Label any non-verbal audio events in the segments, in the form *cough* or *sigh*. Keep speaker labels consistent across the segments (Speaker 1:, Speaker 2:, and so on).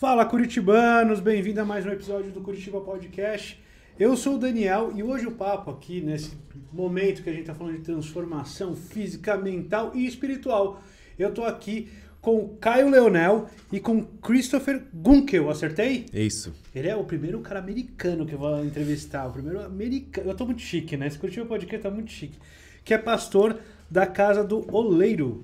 Speaker 1: Fala Curitibanos, bem-vindo a mais um episódio do Curitiba Podcast. Eu sou o Daniel e hoje o papo aqui, nesse momento que a gente está falando de transformação física, mental e espiritual, eu estou aqui com o Caio Leonel e com Christopher Gunkel, acertei? Isso. Ele é o primeiro cara americano que eu vou entrevistar, o primeiro americano. Eu tô muito chique, né? Esse Curitiba Podcast tá muito chique. Que é pastor da casa do Oleiro,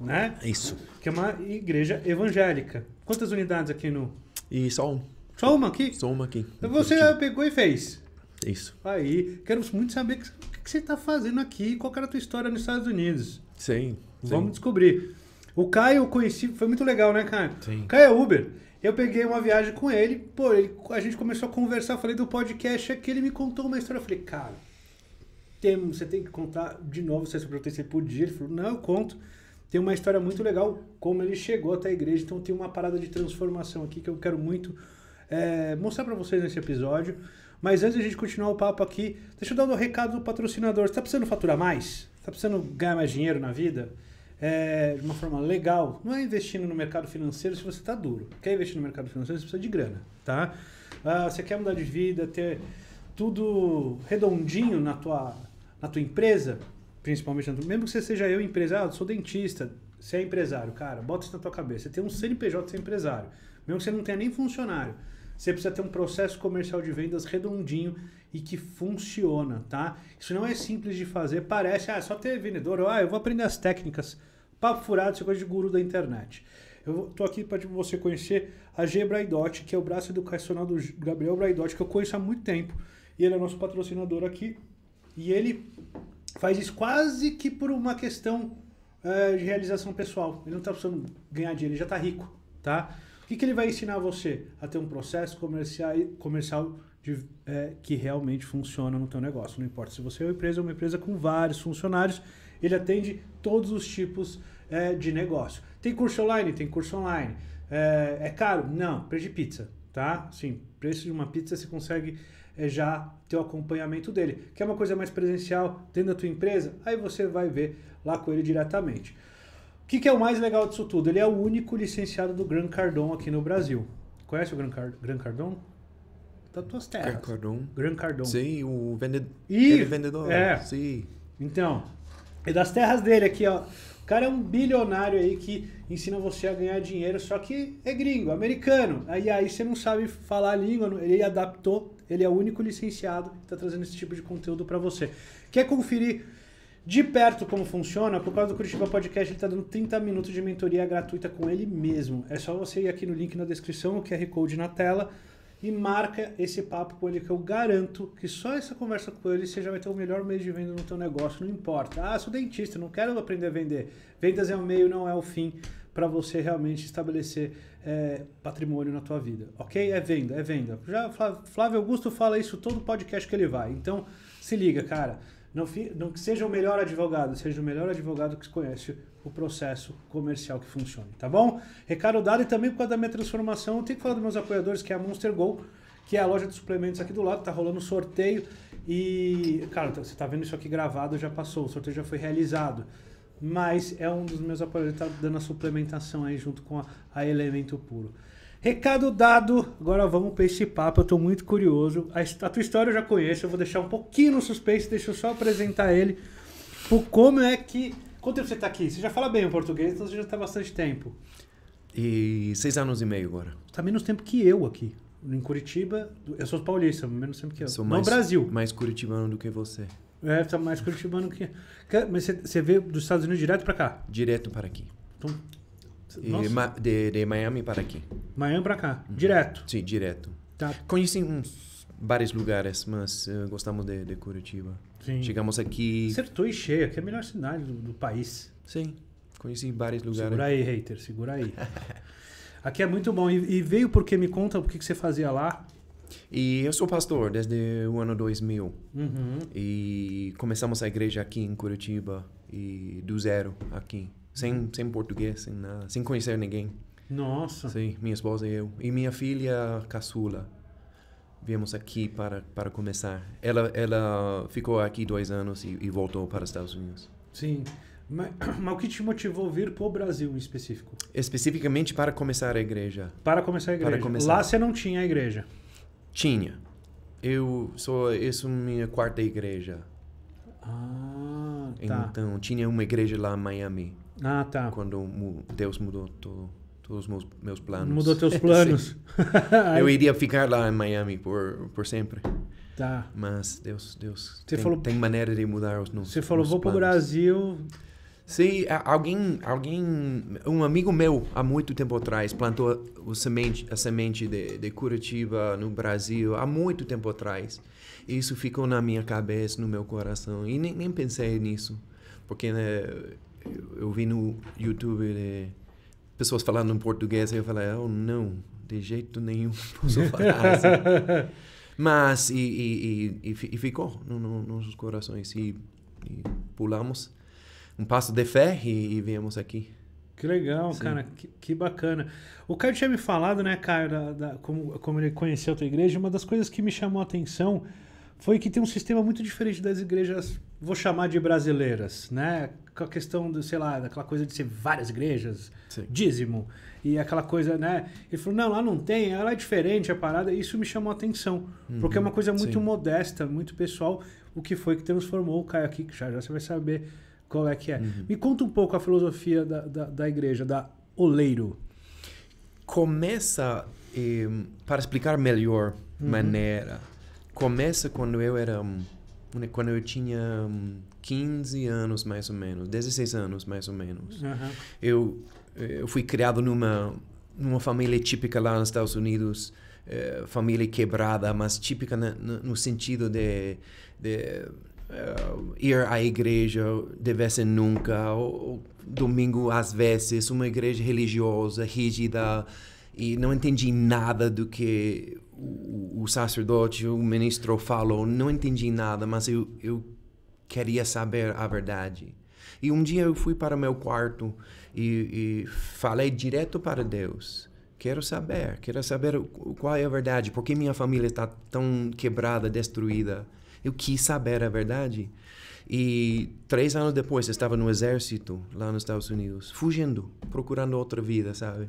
Speaker 1: né? Isso que é uma igreja evangélica. Quantas unidades aqui no. E só um. Só uma aqui? Só uma aqui. Então você pegou e fez. Isso. Aí, quero muito saber o que, que você está fazendo aqui, qual era a tua história nos Estados Unidos. Sim. Vamos sim. descobrir. O Caio eu conheci, foi muito legal, né, Caio? Sim. Caio é Uber. Eu peguei uma viagem com ele, pô, ele, a gente começou a conversar, falei do podcast aqui, é ele me contou uma história. Eu falei, cara, tem, você tem que contar de novo, você perguntei se ele dia. Ele falou, não, eu conto tem uma história muito legal como ele chegou até a igreja. Então tem uma parada de transformação aqui que eu quero muito é, mostrar para vocês nesse episódio. Mas antes de a gente continuar o papo aqui, deixa eu dar um recado do patrocinador. Você está precisando faturar mais? está precisando ganhar mais dinheiro na vida? É, de uma forma legal. Não é investindo no mercado financeiro se você está duro. Quer investir no mercado financeiro, você precisa de grana, tá? Ah, você quer mudar de vida, ter tudo redondinho na tua, na tua empresa? principalmente, mesmo que você seja eu empresário, sou dentista, você é empresário, cara, bota isso na tua cabeça. Você tem um CNPJ, você é empresário. Mesmo que você não tenha nem funcionário, você precisa ter um processo comercial de vendas redondinho e que funciona, tá? Isso não é simples de fazer, parece, ah, só ter vendedor, ah, eu vou aprender as técnicas. Papo furado, isso é coisa de guru da internet. Eu tô aqui para tipo, você conhecer a G Braidotti, que é o braço educacional do Gabriel Braidotti, que eu conheço há muito tempo. E ele é nosso patrocinador aqui. E ele faz isso quase que por uma questão uh, de realização pessoal. Ele não está precisando ganhar dinheiro, ele já está rico, tá? O que, que ele vai ensinar você? A ter um processo comercial, comercial de, é, que realmente funciona no teu negócio. Não importa se você é uma empresa, é uma empresa com vários funcionários, ele atende todos os tipos é, de negócio. Tem curso online? Tem curso online. É, é caro? Não, preço de pizza, tá? Sim, preço de uma pizza você consegue é já ter o acompanhamento dele. Quer uma coisa mais presencial dentro da tua empresa? Aí você vai ver lá com ele diretamente. O que, que é o mais legal disso tudo? Ele é o único licenciado do Gran Cardon aqui no Brasil. Conhece o Gran, Car Gran Cardon? Das tuas terras. Gran
Speaker 2: Cardon. Gran Cardon. Sim, o vendedor.
Speaker 1: E, vendedor. É. Sim. Então, é das terras dele aqui, ó. O cara é um bilionário aí que ensina você a ganhar dinheiro, só que é gringo, americano. Aí aí você não sabe falar a língua, ele adaptou ele é o único licenciado que está trazendo esse tipo de conteúdo para você. Quer conferir de perto como funciona? Por causa do Curitiba Podcast, ele está dando 30 minutos de mentoria gratuita com ele mesmo. É só você ir aqui no link na descrição, o QR Code na tela, e marca esse papo com ele que eu garanto que só essa conversa com ele você já vai ter o melhor mês de venda no teu negócio, não importa. Ah, sou dentista, não quero aprender a vender. Vendas é o meio, não é o fim para você realmente estabelecer é, patrimônio na tua vida, ok? É venda, é venda. Já Flávio Augusto fala isso todo podcast que ele vai. Então, se liga, cara. Não, não que seja o melhor advogado, seja o melhor advogado que conhece o processo comercial que funcione, tá bom? Recado dado e também por causa da minha transformação, eu tenho que falar dos meus apoiadores, que é a Monster Go, que é a loja de suplementos aqui do lado, tá rolando sorteio e, cara, tá, você tá vendo isso aqui gravado, já passou, o sorteio já foi realizado mas é um dos meus apoiadores tá dando a suplementação aí junto com a, a Elemento Puro. Recado dado, agora vamos para esse papo, eu estou muito curioso. A, a, tua história eu já conheço, eu vou deixar um pouquinho no suspense, deixa eu só apresentar ele. Por como é que. Quanto tempo você está aqui? Você já fala bem o português, então você já está bastante tempo.
Speaker 2: E seis anos e meio agora. Está
Speaker 1: menos tempo que eu aqui. Em Curitiba, eu sou paulista, menos tempo que eu. Sou mais, no Brasil.
Speaker 2: Mais curitibano do que você.
Speaker 1: É, tá mais curitibano que. Mas você veio dos Estados Unidos direto pra cá?
Speaker 2: Direto para aqui. Então, de, de, Miami para aqui. Miami para cá, uhum. direto? Sim, direto. Tá. Conheci uns vários lugares, mas uh, gostamos de, de Curitiba. Sim. Chegamos aqui...
Speaker 1: Acertou e cheia, que é a melhor cidade do, do país. Sim,
Speaker 2: conheci vários lugares. Segura aí,
Speaker 1: hater, segura aí.
Speaker 2: *laughs* aqui é muito bom. E, e veio porque, me conta, o que, que você fazia lá? E eu sou pastor desde o ano 2000. Uhum. E começamos a igreja aqui em Curitiba, e do zero aqui. Sem, sem português, sem nada, sem conhecer ninguém. Nossa! Sim, minha esposa e eu. E minha filha caçula. Viemos aqui para, para começar. Ela, ela ficou aqui dois anos e, e voltou para os Estados Unidos.
Speaker 1: Sim. Mas, *coughs* mas, o que te motivou a vir para o Brasil em específico?
Speaker 2: Especificamente para começar a igreja.
Speaker 1: Para começar a igreja. Começar. Lá você
Speaker 2: não tinha a igreja. Tinha. Eu sou isso minha quarta igreja. Ah, tá. Então tinha uma igreja lá em Miami. Ah, tá. Quando Deus mudou todo, todos os meus, meus planos. Mudou teus *laughs* planos. *laughs* eu iria ficar lá em Miami por por sempre. Tá. Mas Deus, Deus. Você tem, falou, tem maneira de mudar os nossos. Você falou, vou para o Brasil, se alguém, alguém, um amigo meu há muito tempo atrás plantou o semente, a semente de, de Curitiba no Brasil há muito tempo atrás, isso ficou na minha cabeça, no meu coração e nem, nem pensei nisso, porque né, eu, eu vi no YouTube né, pessoas falando em português e eu falei, oh não, de jeito nenhum *laughs* posso falar assim. Mas e, e, e, e ficou nos nossos corações e, e pulamos um passo de ferro e viemos aqui.
Speaker 1: Que legal, Sim. cara, que, que, bacana. O Caio tinha me falado, né, Caio, da, da, como, como ele conheceu a tua igreja, uma das coisas que me chamou a atenção foi que tem um sistema muito diferente das igrejas, vou chamar de brasileiras, né? Com a questão do, sei lá, daquela coisa de ser várias igrejas, Sim. dízimo, e aquela coisa, né? Ele falou, não, lá não tem, ela é diferente, a parada, isso me chamou a atenção, uhum. porque é uhum. uma coisa muito Sim. modesta, muito pessoal, o que foi que transformou o Caio aqui, que já, já você vai saber qual é que é. Uhum. Me conta um pouco a filosofia da, da, da igreja, da Oleiro.
Speaker 2: Começa, eh, para explicar melhor uhum. maneira, começa quando eu era... Hum, quando eu tinha 15 hum, anos, mais ou menos, 16 anos, mais ou menos. Uhum. Eu, eh, eu fui criado numa, numa família típica lá nos Estados Unidos, eh, família quebrada, mas típica na, no, no sentido de, de uh, ir à igreja de vez em nunca, ou, ou, domingo às vezes, uma igreja religiosa, rígida, e não entendi nada do que o, o sacerdote, o ministro falou, não entendi nada, mas eu, eu queria saber a verdade. E um dia eu fui para o meu quarto e, e falei direto para Deus quero saber, quero saber qual é a verdade, por que minha família está tão quebrada, destruída. Eu quis saber a verdade. E três anos depois, eu estava no exército lá nos Estados Unidos, fugindo, procurando outra vida, sabe?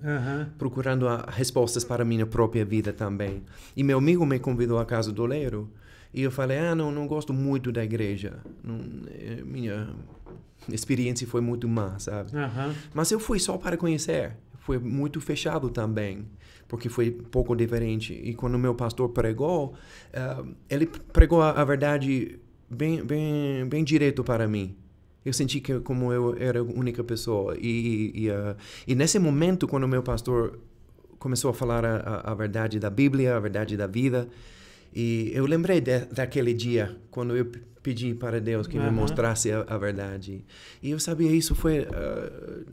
Speaker 2: Procurando a, respostas para a minha própria vida também. E meu amigo me convidou à casa do Leiro. E eu falei, ah, não, não gosto muito da igreja. Não, eh, minha experiência foi muito má, sabe? Mas eu fui só para conhecer. Foi muito fechado também porque foi um pouco diferente. E quando meu pastor pregou, uh, ele pregou a, a, verdade bem, bem, bem direto para mim. Eu senti que como eu era a única pessoa. E, e, uh, e nesse momento, quando meu pastor começou a falar a, a, verdade da Bíblia, a verdade da vida, e eu lembrei de, daquele dia, quando eu pedi para Deus que uhum. me mostrasse a, a, verdade. E eu sabia isso foi uh,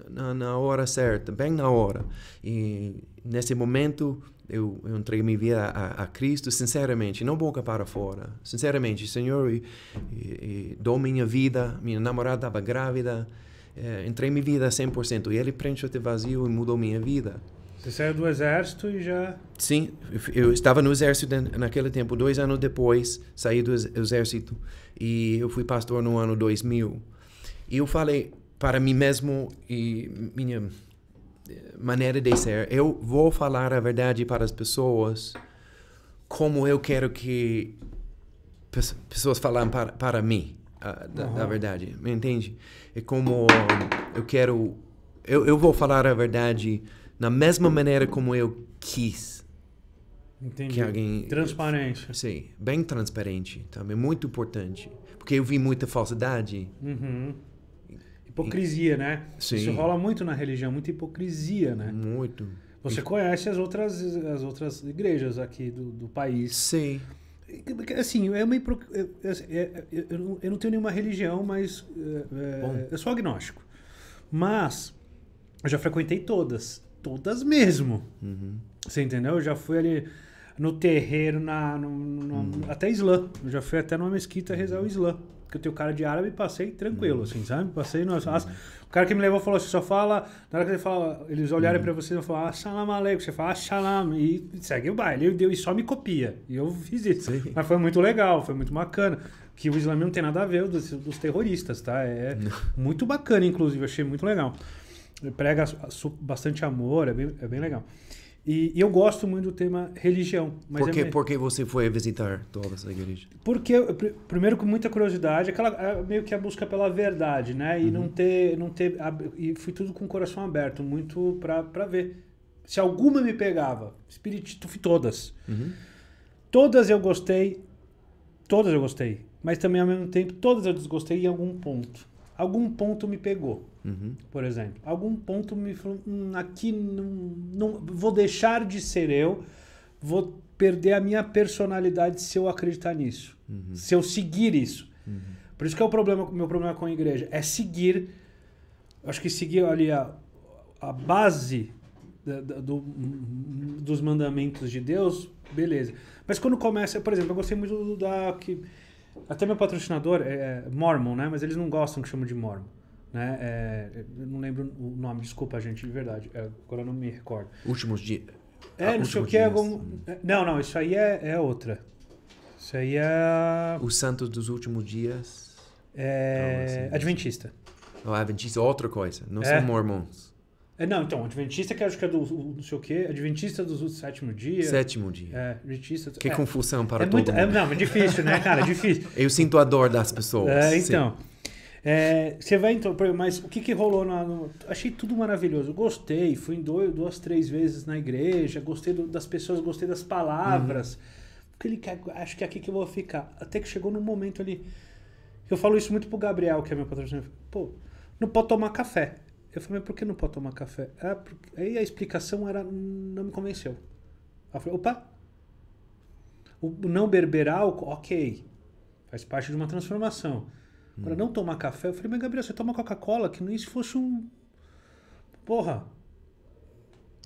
Speaker 2: na, na, hora certa, bem na hora. E nesse momento eu, eu entreguei minha vida a, a, Cristo sinceramente, não boca para fora. Sinceramente, Senhor, e, e, e dou minha vida. Minha namorada estava grávida. É, eh, entrei minha vida 100%. E ele preencheu este vazio e mudou minha vida.
Speaker 1: Você saiu do exército e já...
Speaker 2: Sim, eu estava no exército naquele tempo. Dois anos depois, saí do exército. E eu fui pastor no ano 2000. E eu falei para mim mesmo e minha maneira de ser. Eu vou falar a verdade para as pessoas como eu quero que pessoas falam para, para mim, a, da, uhum. da, verdade. Me entende? É como eu quero. Eu, eu vou falar a verdade na mesma maneira como eu quis. Entendi. Que alguém, transparente. Sim, bem transparente também, muito importante. Porque eu vi muita falsidade.
Speaker 1: Uhum. Hipocrisia, né? Sim. Isso rola muito na religião, muita hipocrisia, né? Muito. Você conhece as outras, as outras igrejas aqui do, do país. Sim. Assim, é uma, é, é, assim, é, eu, eu não tenho nenhuma religião, mas é, eu sou agnóstico. Mas eu já frequentei todas. Todas mesmo. Uhum. Você entendeu? Eu já fui ali no terreiro, na, no, no, hum. até Islã. Eu já fui até numa mesquita rezar o Islã porque eu tenho cara de árabe e passei tranquilo, hum. assim, sabe? Passei no. As, o cara que me levou falou assim: só fala. Na hora que ele fala, eles olharem hum. pra você e falam, assalamu alaikum. Você fala, assalam. E segue o baile. E, e só me copia. E eu fiz isso. Sim. Mas foi muito legal, foi muito bacana. Que o islamismo não tem nada a ver dos, dos terroristas, tá? É não. muito bacana, inclusive. achei muito legal. Ele prega bastante amor, é bem, é bem legal. E, e eu gosto muito do tema religião. Mas por, é que, é meio... por
Speaker 2: que você foi visitar todas as igrejas
Speaker 1: Porque, primeiro, com muita curiosidade, aquela é meio que a busca pela verdade, né? E uhum. não ter. não ter E fui tudo com o coração aberto, muito para ver. Se alguma me pegava, espiritismo, fui todas. Uhum. Todas eu gostei, todas eu gostei. Mas também, ao mesmo tempo, todas eu desgostei em algum ponto algum ponto me pegou, uhum. por exemplo. Algum ponto me falou, hum, aqui não, não, vou deixar de ser eu, vou perder a minha personalidade se eu acreditar nisso, uhum. se eu seguir isso. Uhum. Por isso que é o problema, meu problema com a igreja é seguir. Acho que seguir ali a, a base da, da, do, dos mandamentos de Deus, beleza. Mas quando começa, por exemplo, eu gostei muito da que até meu patrocinador é, é, Mormon, né? Mas eles não gostam que chamam de Mormon. Né? É, não lembro o nome, desculpa, gente, de verdade. É, agora eu não me recordo.
Speaker 2: Últimos dias. É, ah, não sei o que é
Speaker 1: algum... É, não, não, isso aí é, é outra. Isso aí é. os santos dos
Speaker 2: últimos dias. É. Não, assim, Adventista. Oh, Adventista, outra coisa. Não é. são mormons.
Speaker 1: É, não, então, Adventista, que acho que é do não sei o quê, Adventista do sétimo dia. Sétimo dia. É, Adventista. Que é, confusão para é todo muito, é, mundo. É, não, é difícil, né, cara? É difícil.
Speaker 2: *laughs* Eu sinto a dor das pessoas. É, então.
Speaker 1: É, você vai então, mas o que, que rolou na. No, achei tudo maravilhoso. Gostei, fui em dois, duas, três vezes na igreja, gostei do, das pessoas, gostei das palavras. Uhum. Porque acho que é aqui que eu vou ficar. Até que chegou num momento ali. Eu falo isso muito pro Gabriel, que é meu patrocinador. Pô, não pode tomar café. Eu falei, mas por que não pode tomar café? Ah, porque... Aí a explicação era, não me convenceu. Ela falou, opa, o não beber álcool, ok, faz parte de uma transformação. Hum. Agora, hum. não tomar café, eu falei, mas Gabriel, você toma Coca-Cola, que nem se fosse um... Porra,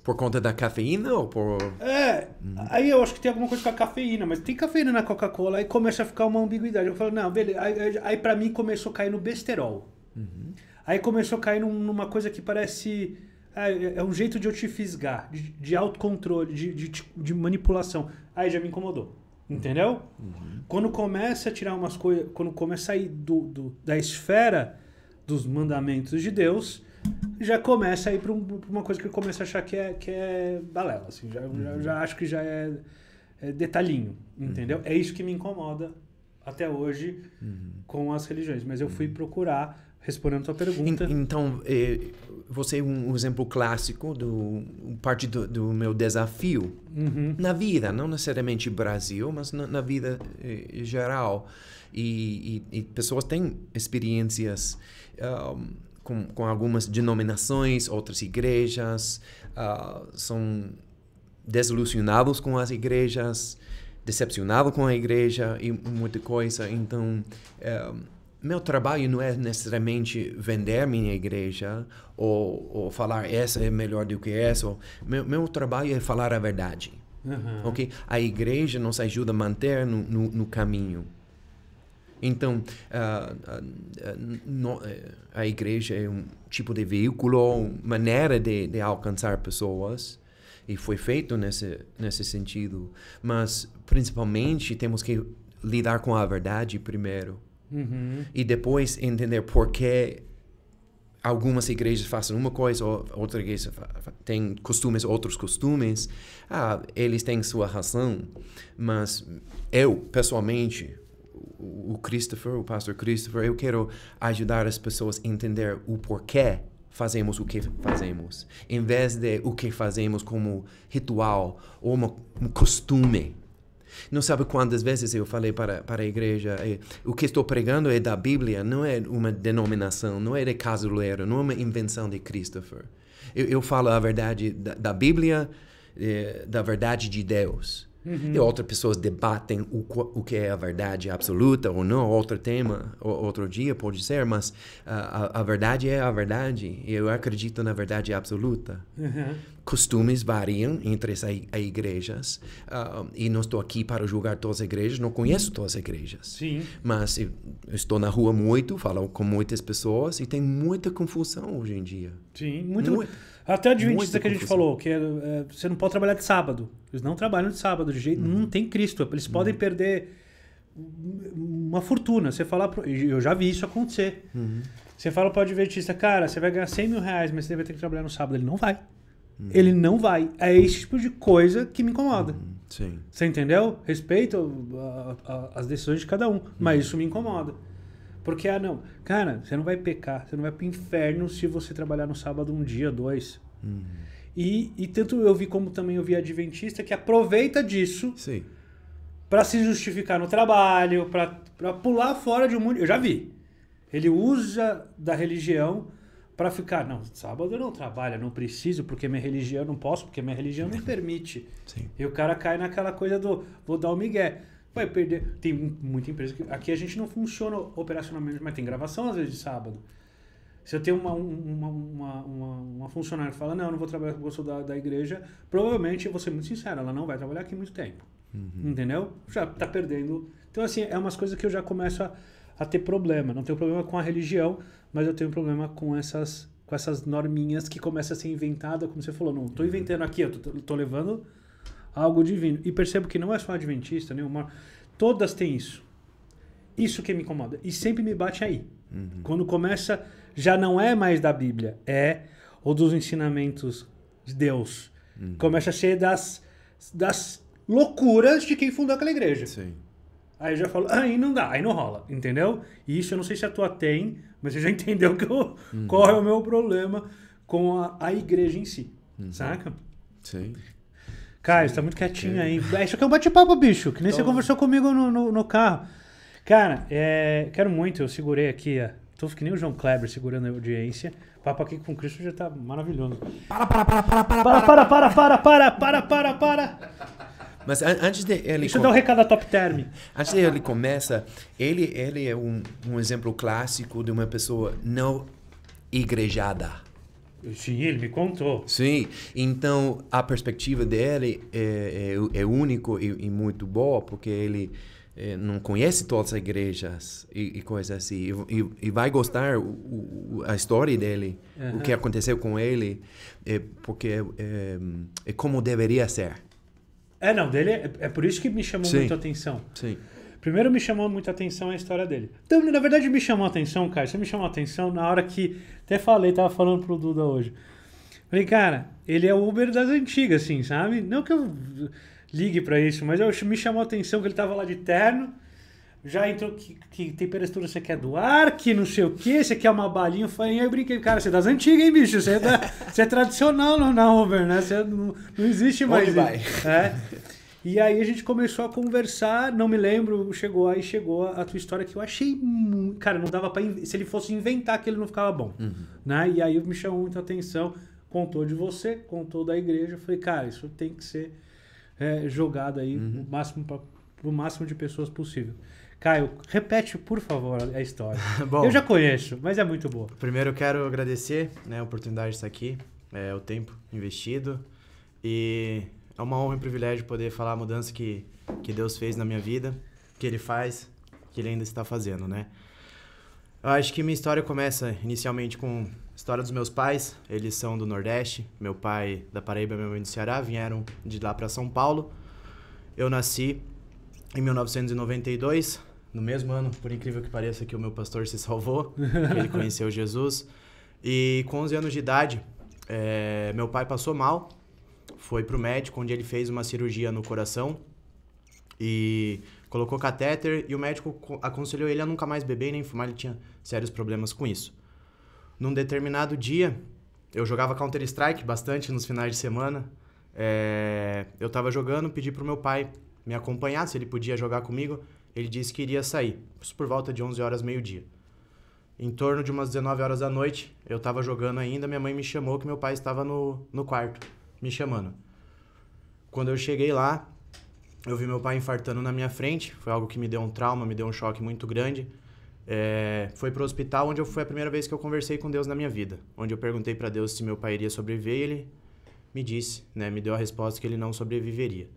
Speaker 2: por conta da cafeína ou por.
Speaker 1: É, hum. aí eu acho que tem alguma coisa com a cafeína, mas tem cafeína na Coca-Cola, aí começa a ficar uma ambiguidade. Eu falo, não, beleza. Aí, aí pra mim começou a cair no besterol. Uhum. Aí começou a cair num, numa coisa que parece. É, é, é, um jeito de eu te fisgar, de, de autocontrole, de, de, de, manipulação. Aí já me incomodou. Entendeu? Uhum. Quando começa a tirar umas coisas. Quando começa a ir do, do, da esfera dos mandamentos de Deus, já começa a ir para uma coisa que eu começo a achar que é, que é balela. Assim, já, uhum. já, já, acho que já é, é detalhinho. Entendeu? Uhum. É isso que me incomoda até hoje uhum.
Speaker 2: com as religiões. Mas eu fui uhum. procurar respondendo a sua pergunta. então, eh, você é um exemplo clássico do parte do, do meu desafio uhum. na vida, não necessariamente Brasil, mas na, na vida eh, geral. E, e, e, pessoas têm experiências um, ah, com, com algumas denominações, outras igrejas, uh, são desilusionados com as igrejas, decepcionados com a igreja e muita coisa. Então, um, eh, meu trabalho não é necessariamente vender minha igreja ou, ou falar essa é melhor do que essa. Ou, meu, meu trabalho é falar a verdade.
Speaker 1: Uhum. Okay?
Speaker 2: A igreja nos ajuda a manter no, no, no caminho. Então, a, ah, a, ah, ah, eh, a igreja é um tipo de veículo, uma maneira de, de alcançar pessoas e foi feito nesse, nesse sentido. Mas, principalmente, temos que lidar com a verdade primeiro. Uhum. E depois entender por que algumas igrejas fazem uma coisa, outra igreja tem costumes, outros costumes. Ah, eles têm sua razão, mas eu, pessoalmente, o Christopher, o pastor Christopher, eu quero ajudar as pessoas a entender o porquê fazemos o que fazemos, em vez de o que fazemos como ritual ou um costume. Não sabe quantas vezes eu falei para, para a igreja, é, o que estou pregando é da Bíblia, não é uma denominação, não é de casuleiro, não é uma invenção de Christopher. Eu, eu falo a verdade da, da Bíblia, é, da verdade de Deus. Uhum. E outras pessoas debatem o, o que é a verdade absoluta ou não, outro tema, outro dia pode ser, mas ah, a, a verdade é a verdade. Eu acredito na verdade absoluta. Uhum. Costumes variam entre as igrejas uh, e não estou aqui para julgar todas as igrejas, não conheço todas as igrejas. Sim. Mas estou na rua muito, falo com muitas pessoas e tem muita confusão hoje em dia.
Speaker 1: Sim, muito até o Adventista que a gente falou, que é, é, você não pode trabalhar de sábado. Eles não trabalham de sábado, de jeito uhum. não tem Cristo. Eles uhum. podem perder uma fortuna. Você fala, pro, eu já vi isso acontecer. Uhum. Você fala para o adventista, cara, você vai ganhar 100 mil reais, mas você vai ter que trabalhar no sábado. Ele não vai. Uhum. Ele não vai. É esse tipo de coisa que me incomoda. Uhum. Sim. Você entendeu? Respeito a, a, a, as decisões de cada um, mas uhum. isso me incomoda. Porque, ah, não, cara, você não vai pecar, você não vai pro inferno se você trabalhar no sábado um dia, dois. Uhum. E, e tanto eu vi como também eu vi adventista que aproveita disso para se justificar no trabalho, para pular fora de um mundo. Eu já vi. Ele usa da religião para ficar, não, sábado eu não trabalho, não preciso, porque minha religião não posso, porque minha religião não *laughs* permite. Sim. E o cara cai naquela coisa do vou dar o um migué vai perder. Tem muita empresa que. Aqui a gente não funciona operacionalmente, mas tem gravação às vezes de sábado. Se eu tenho uma, uma, uma, uma, uma funcionária que fala, não, eu não vou trabalhar com o da, da igreja, provavelmente, vou ser muito sincero, ela não vai trabalhar aqui muito tempo. Uhum. Entendeu? Já está perdendo. Então, assim, é umas coisas que eu já começo a, a ter problema. Não tenho problema com a religião, mas eu tenho problema com essas com essas norminhas que começa a ser inventada, como você falou, não estou uhum. inventando aqui, eu estou levando algo divino. E percebo que não é só adventista, nem nenhuma. Todas têm isso. Isso que me incomoda. E sempre me bate aí. Uhum. Quando começa, já não é mais da Bíblia, é ou dos ensinamentos de Deus. Uhum. Começa a ser das, das loucuras de quem fundou aquela igreja. Sim. Aí eu já falo, ah, aí não dá, aí não rola, entendeu? E isso eu não sei se a tua tem, mas você já *laughs* entendeu que eu, uhum. qual é o meu problema com a, a igreja em si,
Speaker 2: uhum. saca? Sim.
Speaker 1: Caio, você tá muito quietinho aí. É, isso aqui é um bate-papo, bicho, que nem então... você conversou comigo no, no, no carro. Cara, é, quero muito, eu segurei aqui, ó. Tô que nem o João Kleber segurando a audiência. papo aqui com o Cristo já tá maravilhoso. Para, para, para, para, para, para, para, para, para, para, para, para, para.
Speaker 2: Mas antes de ele. Deixa eu dar um recado Top Term. Antes de ele começa, ele, ele é um, um exemplo clássico de uma pessoa não igrejada. Sim, ele me contou. Sim, então a perspectiva dele é, é, é único e, e, muito boa, porque ele é, não conhece todas as igrejas e, e coisas assim, e, e, vai gostar o, o, a história dele, uhum. o que aconteceu com ele, é, porque é, é, é, como deveria ser.
Speaker 1: É, não, dele é, é por isso que me chamou Sim. muito a atenção. Sim. Primeiro me chamou muito a atenção a história dele. Então, na verdade, me chamou a atenção, cara. Você me chamou a atenção na hora que. Até falei, tava falando pro Duda hoje. Falei, cara, ele é o Uber das antigas, assim, sabe? Não que eu ligue para isso, mas eu, me chamou a atenção que ele tava lá de terno. Já entrou que, que temperatura você quer do ar, que não sei o que, você quer uma balinha. Eu falei, aí eu brinquei, cara, você é das antigas, hein, bicho? Você é, da, você é tradicional na Uber, né? Você é, não, não existe mais. Onde vai? É. E aí a gente começou a conversar, não me lembro, chegou aí, chegou a tua história que eu achei muito. Cara, não dava para Se ele fosse inventar que ele não ficava bom. Uhum. Né? E aí me chamou muita atenção, contou de você, contou da igreja. Eu falei, cara, isso tem que ser é, jogado aí uhum. o máximo pra, máximo de pessoas possível. Caio, repete, por favor, a história. *laughs* bom, eu já conheço,
Speaker 3: mas é muito boa. Primeiro eu quero agradecer né, a oportunidade de estar aqui, é, o tempo investido. E é uma honra e um privilégio poder falar a mudança que, que Deus fez na minha vida, que Ele faz, que Ele ainda está fazendo, né? Eu acho que minha história começa inicialmente com a história dos meus pais. Eles são do Nordeste, meu pai da Paraíba, minha mãe do Ceará, vieram de lá para São Paulo. Eu nasci em 1992, no mesmo ano, por incrível que pareça, que o meu pastor se salvou, ele *laughs* conheceu Jesus. E com 11 anos de idade, é, meu pai passou mal foi para o médico, onde ele fez uma cirurgia no coração e colocou catéter e o médico aconselhou ele a nunca mais beber nem fumar, ele tinha sérios problemas com isso. Num determinado dia, eu jogava Counter-Strike bastante nos finais de semana. É, eu estava jogando, pedi pro meu pai me acompanhar, se ele podia jogar comigo. Ele disse que iria sair, isso por volta de 11 horas, meio-dia. Em torno de umas 19 horas da noite, eu estava jogando ainda, minha mãe me chamou que meu pai estava no, no quarto me chamando. Quando eu cheguei lá, eu vi meu pai infartando na minha frente. Foi algo que me deu um trauma, me deu um choque muito grande. É, foi para o hospital onde eu fui a primeira vez que eu conversei com Deus na minha vida, onde eu perguntei para Deus se meu pai iria sobreviver. E ele me disse, né, me deu a resposta que ele não sobreviveria.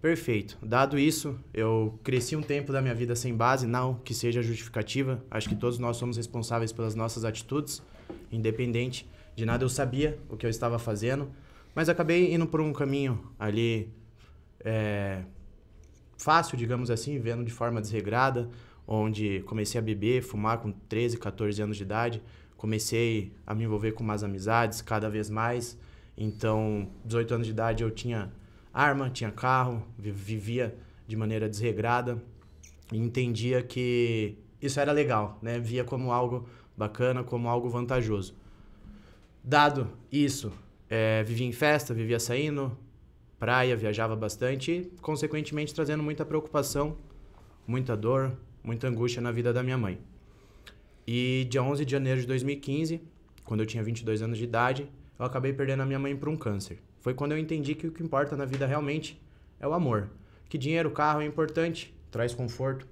Speaker 3: Perfeito. Dado isso, eu cresci um tempo da minha vida sem base, não que seja justificativa. Acho que todos nós somos responsáveis pelas nossas atitudes, independente de nada eu sabia o que eu estava fazendo. Mas acabei indo por um caminho ali é, fácil, digamos assim, vendo de forma desregrada, onde comecei a beber, fumar com 13, 14 anos de idade, comecei a me envolver com mais amizades cada vez mais. Então, 18 anos de idade eu tinha arma, tinha carro, vivia de maneira desregrada e entendia que isso era legal, né? Via como algo bacana, como algo vantajoso. Dado isso, é, vivia em festa, vivia saindo, praia, viajava bastante e, consequentemente, trazendo muita preocupação, muita dor, muita angústia na vida da minha mãe. E dia 11 de janeiro de 2015, quando eu tinha 22 anos de idade, eu acabei perdendo a minha mãe por um câncer. Foi quando eu entendi que o que importa na vida realmente é o amor. Que dinheiro, carro é importante, traz conforto,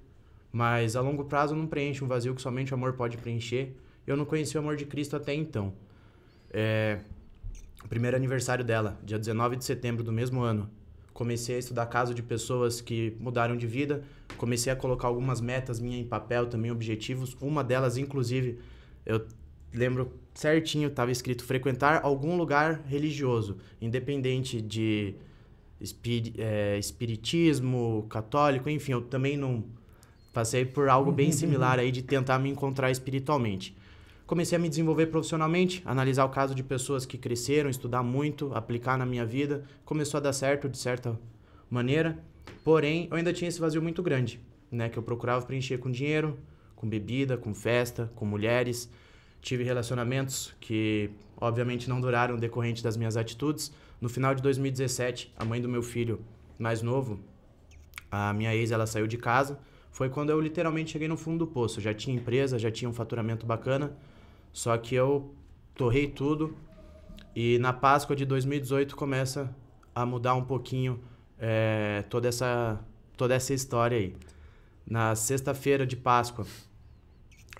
Speaker 3: mas a longo prazo não preenche um vazio que somente o amor pode preencher. Eu não conheci o amor de Cristo até então. É, primeiro aniversário dela, dia 19 de setembro do mesmo ano. Comecei a estudar caso de pessoas que mudaram de vida, comecei a colocar algumas metas minhas em papel, também objetivos. Uma delas, inclusive, eu lembro certinho, estava escrito frequentar algum lugar religioso, independente de espir é, espiritismo, católico, enfim, eu também não passei por algo bem *laughs* similar aí de tentar me encontrar espiritualmente comecei a me desenvolver profissionalmente, analisar o caso de pessoas que cresceram, estudar muito, aplicar na minha vida. Começou a dar certo de certa maneira, porém eu ainda tinha esse vazio muito grande, né? Que eu procurava preencher com dinheiro, com bebida, com festa, com mulheres. Tive relacionamentos que, obviamente, não duraram decorrente das minhas atitudes. No final de 2017, a mãe do meu filho mais novo, a minha ex, ela saiu de casa. Foi quando eu literalmente cheguei no fundo do poço. Já tinha empresa, já tinha um faturamento bacana, só que eu torrei tudo e na Páscoa de 2018 começa a mudar um pouquinho é, toda, essa, toda essa história aí. Na sexta-feira de Páscoa,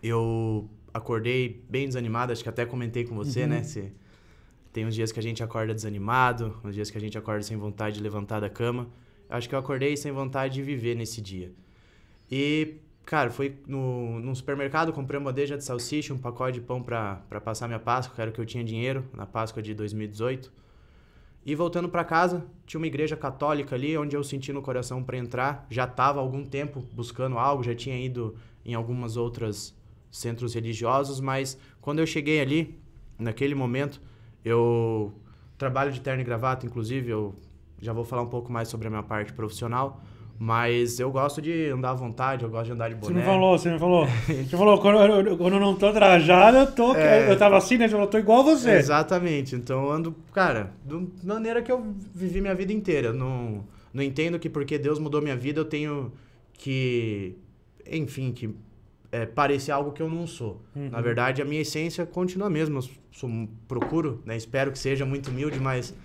Speaker 3: eu acordei bem desanimado, acho que até comentei com você, uhum. né? Se, tem uns dias que a gente acorda desanimado, uns dias que a gente acorda sem vontade de levantar da cama. Acho que eu acordei sem vontade de viver nesse dia. E Cara, fui no, num supermercado, comprei uma bandeja de salsicha, um pacote de pão para passar minha Páscoa, que era o que eu tinha dinheiro, na Páscoa de 2018. E voltando para casa, tinha uma igreja católica ali, onde eu senti no coração para entrar. Já estava algum tempo buscando algo, já tinha ido em algumas outras centros religiosos, mas quando eu cheguei ali, naquele momento, eu trabalho de terno e gravata, inclusive, eu já vou falar um pouco mais sobre a minha parte profissional, mas eu gosto de andar à vontade, eu gosto de andar de boné. Você me falou, você me falou. *laughs* Você falou, quando eu, quando eu não tô trajado, eu tô. É... Eu tava assim, né? Eu tô igual você. Exatamente. Então eu ando, cara, da maneira que eu vivi minha vida inteira. Não, não entendo que porque Deus mudou minha vida, eu tenho que. Enfim, que é, parecer algo que eu não sou. Uhum. Na verdade, a minha essência continua a mesma. Eu sou, procuro, né? Espero que seja muito humilde, mas.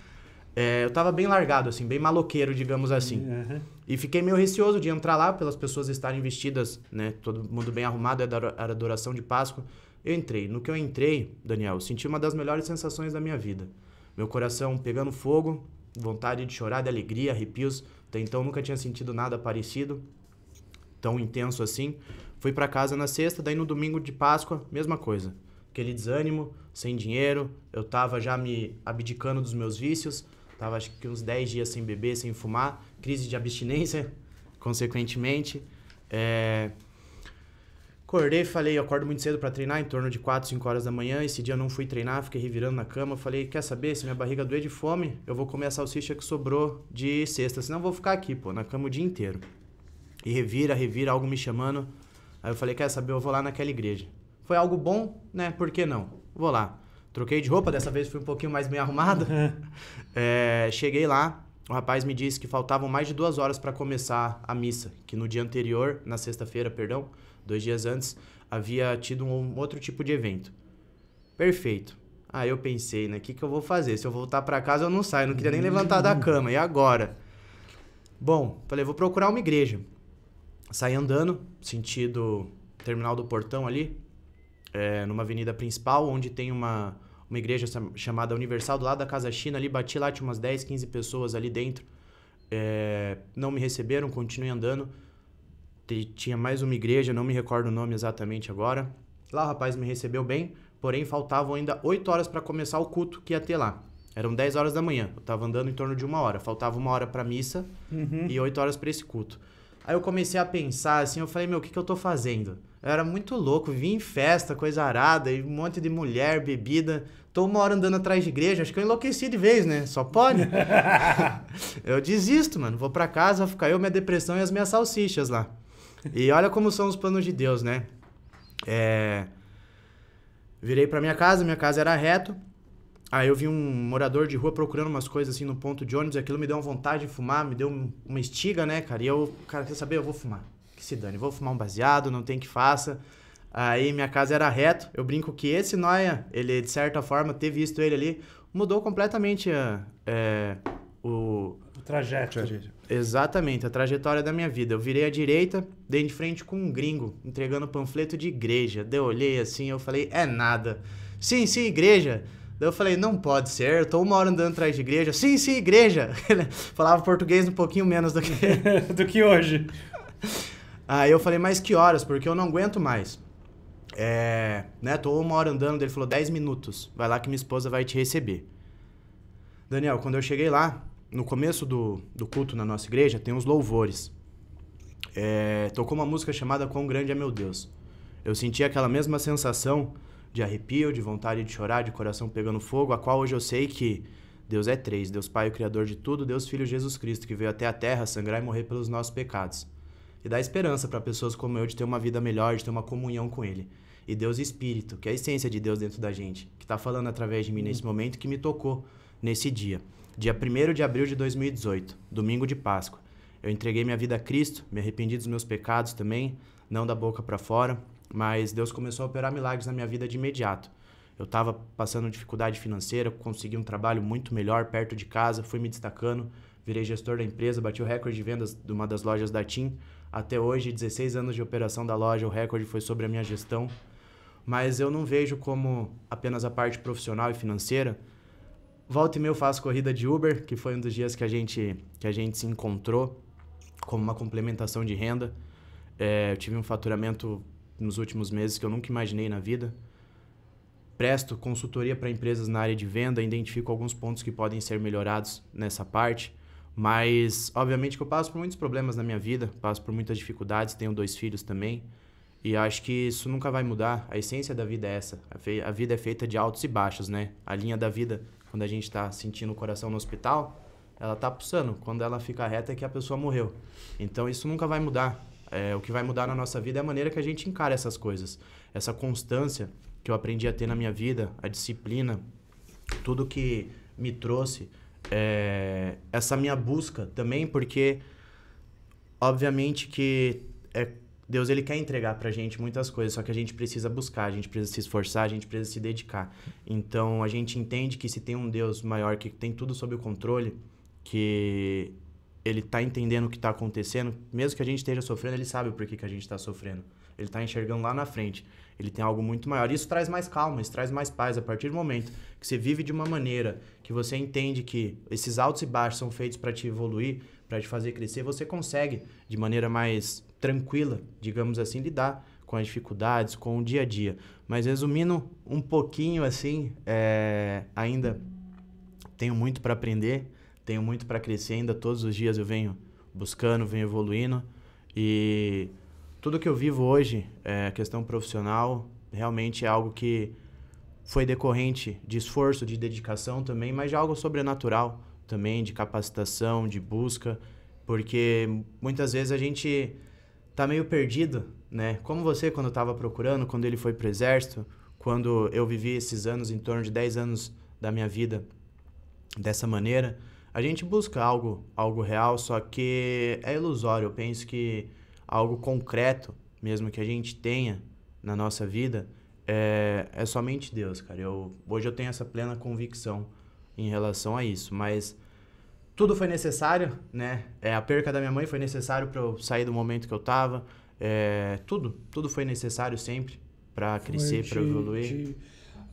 Speaker 3: É, eu tava bem largado, assim, bem maloqueiro, digamos assim. Uhum. E fiquei meio receoso de entrar lá, pelas pessoas estarem vestidas, né? Todo mundo bem arrumado, era adoração de Páscoa. Eu entrei. No que eu entrei, Daniel, eu senti uma das melhores sensações da minha vida. Meu coração pegando fogo, vontade de chorar, de alegria, arrepios. Até então nunca tinha sentido nada parecido, tão intenso assim. Fui para casa na sexta, daí no domingo de Páscoa, mesma coisa. Aquele desânimo, sem dinheiro, eu tava já me abdicando dos meus vícios, tava acho que uns 10 dias sem beber, sem fumar crise de abstinência, consequentemente. É... Acordei, falei, eu acordo muito cedo para treinar, em torno de 4, 5 horas da manhã. Esse dia eu não fui treinar, fiquei revirando na cama. Falei, quer saber, se minha barriga doer de fome, eu vou comer a salsicha que sobrou de sexta. Senão eu vou ficar aqui, pô, na cama o dia inteiro. E revira, revira, algo me chamando. Aí eu falei, quer saber, eu vou lá naquela igreja. Foi algo bom, né? Por que não? Vou lá. Troquei de roupa, dessa vez fui um pouquinho mais bem arrumado. *laughs* é, cheguei lá, o rapaz me disse que faltavam mais de duas horas para começar a missa, que no dia anterior, na sexta-feira, perdão, dois dias antes, havia tido um outro tipo de evento. Perfeito. Aí eu pensei, né? O que, que eu vou fazer? Se eu voltar para casa, eu não saio. não queria nem levantar da hum. cama. E agora? Bom, falei, vou procurar uma igreja. Saí andando, sentido terminal do portão ali, é, numa avenida principal, onde tem uma, uma igreja chamada Universal, do lado da Casa China, ali bati lá, tinha umas 10, 15 pessoas ali dentro. É, não me receberam, continuei andando. Tinha mais uma igreja, não me recordo o nome exatamente agora. Lá o rapaz me recebeu bem, porém faltavam ainda 8 horas para começar o culto que ia ter lá. Eram 10 horas da manhã, eu estava andando em torno de uma hora. Faltava uma hora para missa uhum. e 8 horas para esse culto. Aí eu comecei a pensar assim, eu falei, meu, o que, que eu estou fazendo? Eu era muito louco, vim em festa, coisa arada, e um monte de mulher, bebida. Tô uma hora andando atrás de igreja, acho que eu enlouqueci de vez, né? Só pode. *laughs* eu desisto, mano. Vou para casa, vou ficar eu, minha depressão e as minhas salsichas lá. E olha como são os planos de Deus, né? É... Virei para minha casa, minha casa era reto. Aí eu vi um morador de rua procurando umas coisas assim no ponto de ônibus, aquilo me deu uma vontade de fumar, me deu uma estiga, né, cara? E eu, cara, quer saber? Eu vou fumar que se dane, vou fumar um baseado, não tem que faça. Aí minha casa era reto. Eu brinco que esse Noia, ele de certa forma, ter visto ele ali, mudou completamente é, o... O trajeto. Exatamente, a trajetória da minha vida. Eu virei à direita, dei de frente com um gringo, entregando panfleto de igreja. deu eu olhei assim, eu falei, é nada. Sim, sim, igreja. Daí eu falei, não pode ser, eu tô uma hora andando atrás de igreja. Sim, sim, igreja. *laughs* falava português um pouquinho menos do que... *laughs* do que hoje. *laughs* Aí eu falei, mas que horas? Porque eu não aguento mais. É, né, tô uma hora andando, ele falou 10 minutos. Vai lá que minha esposa vai te receber. Daniel, quando eu cheguei lá, no começo do, do culto na nossa igreja, tem uns louvores. É, tocou uma música chamada Quão Grande é Meu Deus. Eu senti aquela mesma sensação de arrepio, de vontade de chorar, de coração pegando fogo, a qual hoje eu sei que Deus é três: Deus Pai, o Criador de tudo, Deus Filho Jesus Cristo, que veio até a terra sangrar e morrer pelos nossos pecados e dá esperança para pessoas como eu de ter uma vida melhor, de ter uma comunhão com Ele. E Deus Espírito, que é a essência de Deus dentro da gente, que está falando através de mim nesse hum. momento, que me tocou nesse dia. Dia 1 de abril de 2018, domingo de Páscoa. Eu entreguei minha vida a Cristo, me arrependi dos meus pecados também, não da boca para fora, mas Deus começou a operar milagres na minha vida de imediato. Eu estava passando dificuldade financeira, consegui um trabalho muito melhor perto de casa, fui me destacando, virei gestor da empresa, bati o recorde de vendas de uma das lojas da TIM, até hoje, 16 anos de operação da loja, o recorde foi sobre a minha gestão. Mas eu não vejo como apenas a parte profissional e financeira. Volta e meia eu faço corrida de Uber, que foi um dos dias que a gente, que a gente se encontrou como uma complementação de renda. É, eu tive um faturamento nos últimos meses que eu nunca imaginei na vida. Presto consultoria para empresas na área de venda, identifico alguns pontos que podem ser melhorados nessa parte. Mas, obviamente, que eu passo por muitos problemas na minha vida, passo por muitas dificuldades, tenho dois filhos também. E acho que isso nunca vai mudar. A essência da vida é essa. A, a vida é feita de altos e baixos, né? A linha da vida, quando a gente está sentindo o coração no hospital, ela tá pulsando. Quando ela fica reta é que a pessoa morreu. Então isso nunca vai mudar. É, o que vai mudar na nossa vida é a maneira que a gente encara essas coisas. Essa constância que eu aprendi a ter na minha vida, a disciplina, tudo que me trouxe é, essa minha busca também, porque obviamente que é, Deus ele quer entregar pra gente muitas coisas, só que a gente precisa buscar, a gente precisa se esforçar, a gente precisa se dedicar. Então a gente entende que se tem um Deus maior que tem tudo sob o controle, que ele tá entendendo o que tá acontecendo, mesmo que a gente esteja sofrendo, ele sabe por que, que a gente tá sofrendo ele está enxergando lá na frente. Ele tem algo muito maior. Isso traz mais calma, isso traz mais paz. A partir do momento que você vive de uma maneira que você entende que esses altos e baixos são feitos para te evoluir, para te fazer crescer, você consegue, de maneira mais tranquila, digamos assim, lidar com as dificuldades, com o dia a dia. Mas resumindo um pouquinho assim, é... ainda tenho muito para aprender, tenho muito para crescer ainda. Todos os dias eu venho buscando, venho evoluindo e tudo que eu vivo hoje, é, questão profissional, realmente é algo que foi decorrente de esforço, de dedicação também, mas de algo sobrenatural também, de capacitação, de busca, porque muitas vezes a gente tá meio perdido, né? Como você quando estava procurando, quando ele foi pro exército, quando eu vivi esses anos, em torno de 10 anos da minha vida dessa maneira, a gente busca algo, algo real, só que é ilusório. Eu penso que algo concreto mesmo que a gente tenha na nossa vida, é, é somente Deus, cara. Eu, hoje eu tenho essa plena convicção em relação a isso, mas tudo foi necessário, né? É, a perca da minha mãe foi necessário para eu sair do momento que eu tava. É, tudo, tudo foi necessário sempre para crescer, para evoluir. De...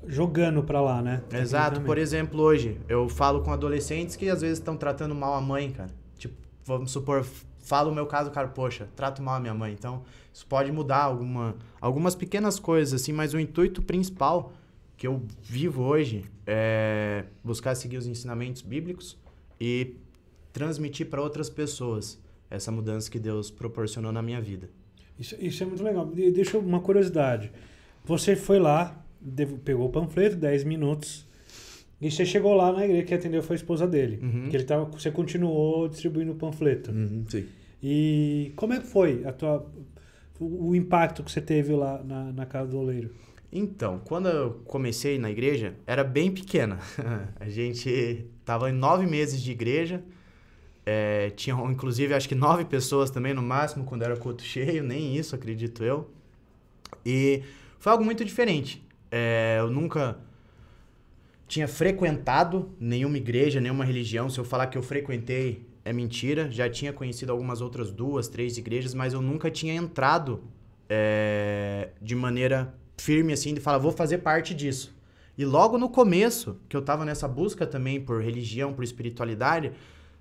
Speaker 1: Jogando para lá, né? Exato. Por
Speaker 3: exemplo, hoje eu falo com adolescentes que às vezes estão tratando mal a mãe, cara. Tipo, vamos supor, falo o meu caso, cara, poxa, trato mal a minha mãe. Então, isso pode mudar alguma, algumas pequenas coisas, assim, mas o intuito principal que eu vivo hoje é buscar seguir os ensinamentos bíblicos e transmitir para outras pessoas essa mudança que Deus proporcionou na minha vida.
Speaker 1: Isso, isso é muito legal. Deixa uma curiosidade. Você foi lá, pegou o panfleto, 10 minutos, e você chegou lá na igreja que atendeu foi a esposa dele. Uhum. Que ele tava, você continuou distribuindo o panfleto. Uhum, sim. E como é que foi a tua, o impacto que você teve lá na, na casa do oleiro?
Speaker 3: Então, quando eu comecei na igreja, era bem pequena. *laughs* a gente estava em nove meses de igreja. É, eh, tinham, inclusive, acho que nove pessoas também, no máximo, quando era culto cheio. Nem isso, acredito eu. E foi algo muito diferente. É, eu nunca tinha frequentado nenhuma igreja, nenhuma religião. Se eu falar que eu frequentei é mentira. Já tinha conhecido algumas outras duas, três igrejas, mas eu nunca tinha entrado é, de maneira firme, assim, de falar, vou fazer parte disso. E logo no começo, que eu tava nessa busca também por religião, por espiritualidade,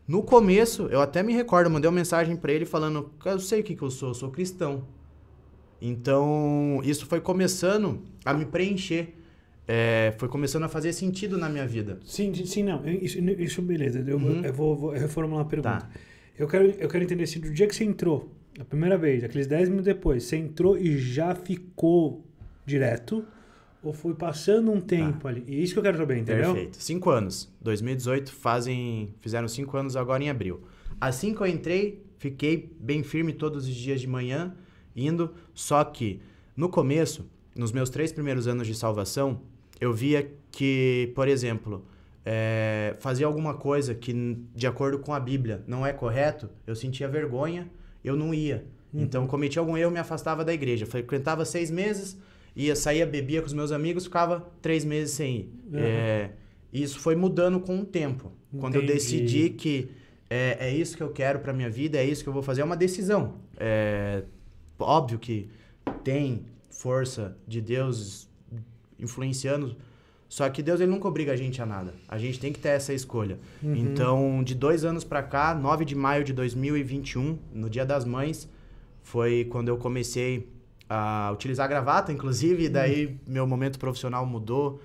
Speaker 3: no começo, eu até me recordo, mandei uma mensagem para ele falando: Eu sei o que, que eu sou, eu sou cristão. Então, isso foi começando a me preencher é, foi começando a fazer sentido na minha vida. Sim, sim, não. Isso, isso beleza. Eu, uhum. eu vou, vou, reformular a pergunta. Tá. Eu, quero, eu
Speaker 1: quero entender se assim, do dia que você entrou, a primeira vez, aqueles 10 minutos depois, você entrou e já ficou direto ou foi passando um tá. tempo tá. ali? E é isso que eu quero saber, entendeu? Perfeito.
Speaker 3: Cinco anos. 2018 fazem, fizeram cinco anos agora em abril. Assim que eu entrei, fiquei bem firme todos os dias de manhã, indo. Só que no começo, nos meus três primeiros anos de salvação, eu via que, por exemplo, é, fazia alguma coisa que, de acordo com a Bíblia, não é correto, eu sentia vergonha, eu não ia. Hum. Então, cometi algum erro, me afastava da igreja. Frequentava seis meses, ia, saía, bebia com os meus amigos, ficava três meses sem ir. Uhum. É, isso foi mudando com o tempo. Entendi. Quando eu decidi que é, é isso que eu quero para minha vida, é isso que eu vou fazer, é uma decisão. É, óbvio que tem força de Deus influenciando. Só que Deus ele nunca obriga a gente a nada. A gente tem que ter essa escolha. Uhum. Então, de dois anos para cá, 9 de maio de 2021, no Dia das Mães, foi quando eu comecei a utilizar a gravata, inclusive. E daí uhum. meu momento profissional mudou.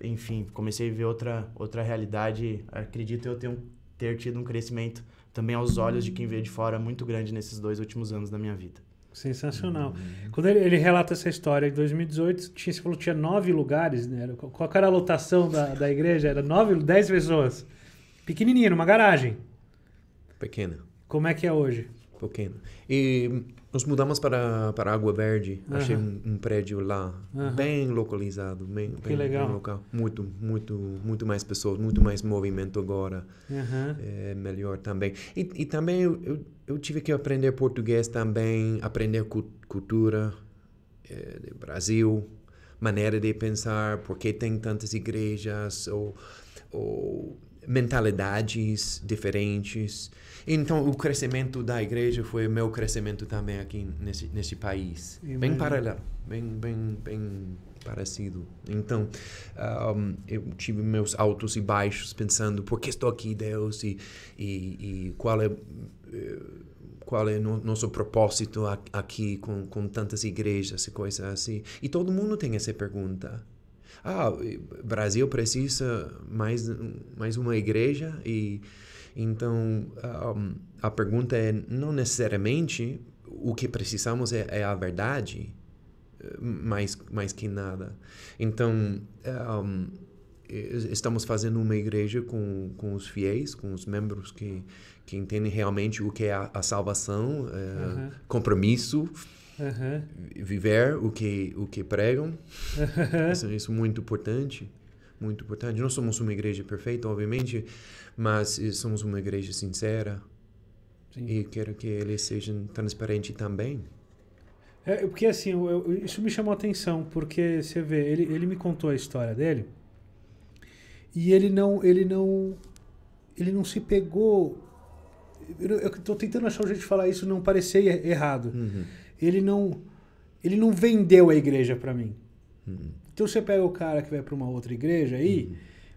Speaker 3: Enfim, comecei a ver outra, outra realidade. Acredito eu ter, ter tido um crescimento também aos olhos de quem veio de fora muito grande nesses dois últimos anos da minha vida.
Speaker 1: Sensacional. Uhum. Quando ele, ele, relata essa história, em 2018, tinha, você falou que tinha nove lugares, né? Qual era a lotação da, da igreja? Era nove, dez pessoas. Pequenininha, numa garagem. Pequena. Como é que
Speaker 2: é hoje? pequeno. E hum, nós mudamos para, para Água Verde. Achei um, um, prédio lá, bem localizado. Bem, que bem, legal. Bem local. Muito, muito, muito mais pessoas, muito mais movimento agora. É melhor também. E, e também eu, eu, eu, tive que aprender português também, aprender cu cultura é, do Brasil, maneira de pensar, por que tem tantas igrejas, ou, ou mentalidades diferentes. Então, o crescimento da igreja foi o meu crescimento também aqui nesse, nesse país. Imagina. Bem paralelo, bem, bem, bem parecido. Então, ah, um, eu tive meus altos e baixos pensando por que estou aqui, Deus, e, e, e qual é eh, qual é nosso propósito aqui com, com tantas igrejas e coisas assim. E todo mundo tem essa pergunta. Ah, Brasil precisa mais mais uma igreja e então, um, a pergunta é não necessariamente o que precisamos é, é a verdade, mais, mais que nada. Então, um, estamos fazendo uma igreja com, com os fiéis, com os membros que, que entendem realmente o que é a, a salvação, é, uhum. compromisso, uhum. viver o que, o que pregam. Isso, isso é muito importante muito importante. Não somos uma igreja perfeita, obviamente, mas eh, somos uma igreja sincera. Sim. E quero que eles sejam transparentes também.
Speaker 1: É, é, porque assim, eu, eu, isso me chamou a atenção, porque você vê, ele, ele me contou a história dele e ele não, ele não, ele não se pegou. Eu estou tentando achar um jeito de falar isso não parecer errado. Uhum. Ele não, ele não vendeu a igreja para mim. Uhum. Então você pega o cara que vai para uma outra igreja aí,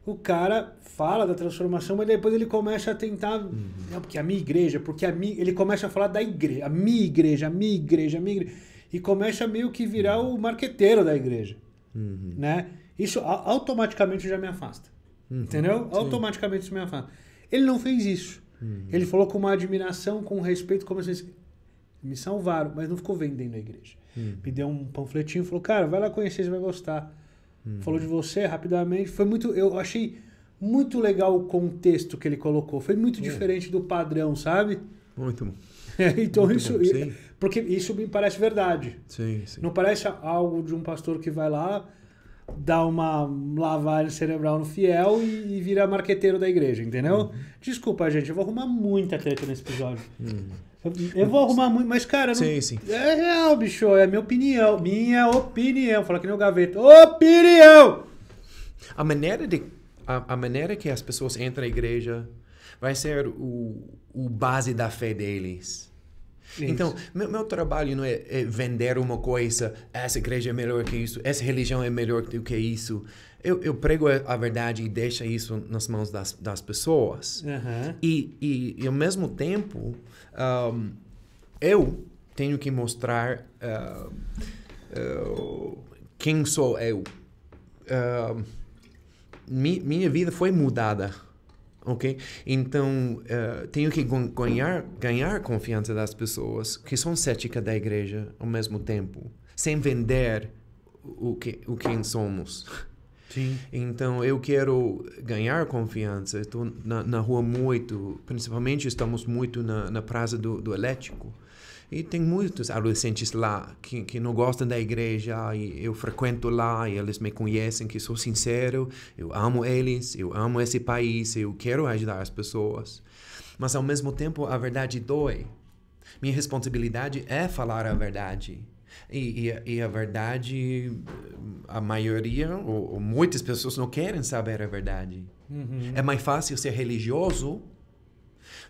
Speaker 1: uhum. o cara fala da transformação, mas depois ele começa a tentar. Uhum. Não, porque a minha igreja, porque a minha. Ele começa a falar da igreja, a minha igreja, a minha igreja, a minha igreja. E começa meio que virar uhum. o marqueteiro da igreja. Uhum. Né? Isso automaticamente já me afasta. Uhum. Entendeu? Sim. Automaticamente isso me afasta. Ele não fez isso. Uhum. Ele falou com uma admiração, com respeito, como assim, me salvaram, mas não ficou vendendo a igreja. Hum. Me deu um panfletinho, falou, cara, vai lá conhecer, você vai gostar. Hum. Falou de você rapidamente. Foi muito. Eu achei muito legal o contexto que ele colocou. Foi muito hum. diferente do padrão, sabe?
Speaker 2: Muito bom. *laughs*
Speaker 1: É, então muito isso. Bom, porque isso me parece verdade. Sim, sim. Não parece algo de um pastor que vai lá dá uma lavagem cerebral no fiel e, e vira marqueteiro da igreja, entendeu? Uhum. Desculpa, gente, eu vou arrumar muita treta nesse episódio. Uhum. Eu vou arrumar muito, mas cara, sim, não... sim. é real, bicho, é minha opinião, minha opinião. Fala que nem o gaveta, opinião!
Speaker 2: A maneira, de, a, a maneira que as pessoas entram na igreja vai ser o, o base da fé deles. Isso. Então, meu, meu, trabalho não é, é, vender uma coisa, essa igreja é melhor que isso, essa religião é melhor do que isso eu, eu, prego a verdade e deixo isso nas mãos das, das pessoas. Uhum. E, e, e, ao mesmo tempo, um, eu tenho que mostrar uh, uh, quem sou eu. Uh, mi, minha vida foi mudada, ok? Então, tenho que ganhar, ganhar confiança das pessoas que são céticas da igreja ao mesmo tempo, sem vender o que o quem somos. Sim. Então, eu quero ganhar confiança. Estou na, na rua muito, principalmente estamos muito na, na praça do, do elétrico. E tem muitos adolescentes lá que, que não gostam da igreja, e eu frequento lá, e eles me conhecem, que sou sincero, eu amo eles, eu amo esse país, eu quero ajudar as pessoas. Mas ao mesmo tempo, a verdade dói. Minha responsabilidade é falar a verdade. E, e, e a verdade, a maioria, ou, ou, muitas pessoas não querem saber a verdade. Uhum. É mais fácil ser religioso,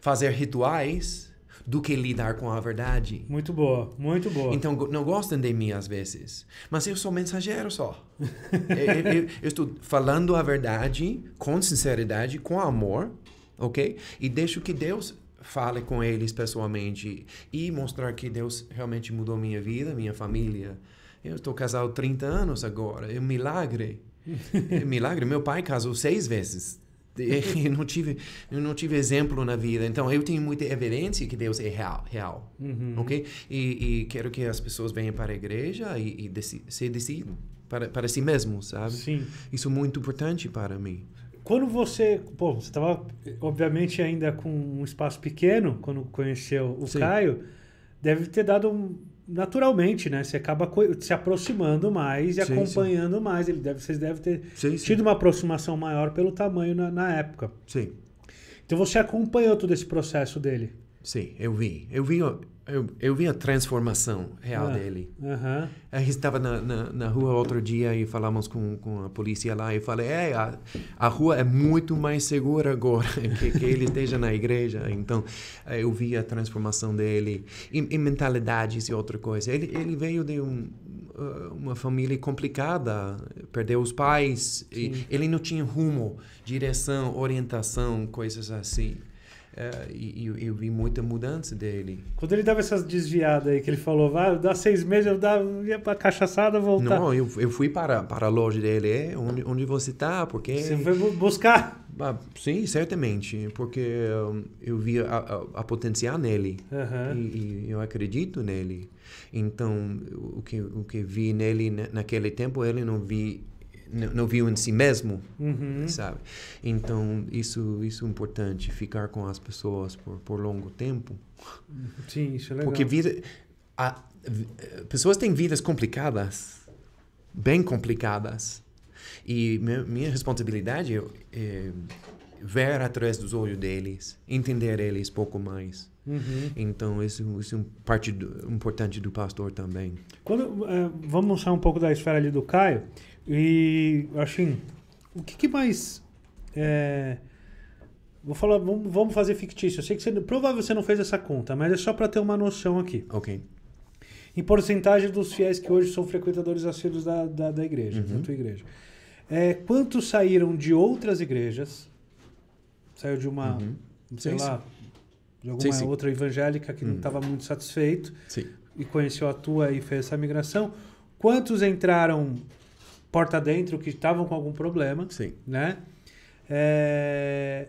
Speaker 2: fazer rituais, do que lidar com a verdade. Muito boa, muito boa. Então, não gostam de mim às vezes, mas eu sou mensageiro só.
Speaker 1: *laughs* eu, eu,
Speaker 2: eu, estou falando a verdade com sinceridade, com amor, ok? E deixo que Deus fale com eles pessoalmente e mostrar que Deus realmente mudou minha vida, minha família. Eu estou casado 30 anos agora, é um milagre. *laughs* É um milagre. Meu pai casou seis vezes. *laughs* Eu não tive, eu não tive exemplo na vida. Então eu tenho muita evidência que Deus é real, real, uhum. ok? E, e, quero que as pessoas venham para a igreja e, e se decidam para, para si mesmos, sabe? Sim. Isso é muito importante para mim quando
Speaker 1: você. Bom, você estava, obviamente, ainda
Speaker 2: com um espaço pequeno quando conheceu
Speaker 1: o Sim. Caio. Deve ter dado um, naturalmente, né? Você acaba se aproximando mais e sim, acompanhando sim. mais. Ele deve, vocês devem ter sim, tido uma aproximação maior pelo tamanho na, na, época. Sim. Então você acompanhou todo esse processo dele? Sim, eu vi.
Speaker 2: Eu vi, eu, eu vi a transformação real ah, dele. Uh -huh. A gente estava na, na, na, rua outro dia e falamos com, com a polícia lá e falei: é, a, a rua é muito mais segura agora *laughs* que, que ele esteja na igreja. Então, eh, eu vi a transformação dele em, em mentalidades e outra coisa. Ele, ele veio de um, uh, uma família complicada, perdeu os pais, e ele não tinha rumo, direção, orientação, coisas assim. Uh, e eu, eu, vi muita mudança dele.
Speaker 1: Quando ele dava essas desviadas aí, que ele falou, vai, dá seis meses, eu dava, ia pra cachaçada voltar. Não, eu,
Speaker 2: eu fui para, para a loja dele, é, onde, onde você tá, porque... Você foi buscar? Ah, sim, certamente, porque hum, eu vi a, a, a potencial nele uhum. e, e, eu acredito nele. Então, o que, o que vi nele naquele tempo, ele não vi não, viu em si mesmo, uhum. sabe? Então, isso, isso é importante, ficar com as pessoas por, por longo tempo.
Speaker 1: Sim, isso é legal. Porque vida,
Speaker 2: a, pessoas têm vidas complicadas, bem complicadas. E minha, minha responsabilidade é ver através dos olhos deles, entender eles pouco mais. Uhum. Então, isso, isso é um parte do, importante do pastor também.
Speaker 1: Quando, uh, vamos mostrar um pouco da esfera ali do Caio. E, assim, o que, que mais. É, vou falar, vamos, fazer fictício. Eu sei que você, provavelmente você não fez essa conta, mas é só para ter uma noção aqui. Ok. Em porcentagem dos fiéis que hoje são frequentadores assíduos da, da, da igreja, uhum. da tua igreja. É, quantos saíram de outras igrejas? Saiu de uma, uhum. sei lá, de alguma outra evangélica que uhum. não estava muito satisfeito e conheceu a tua e fez essa migração. Quantos entraram porta dentro que estavam com algum problema. Sim. Né? É,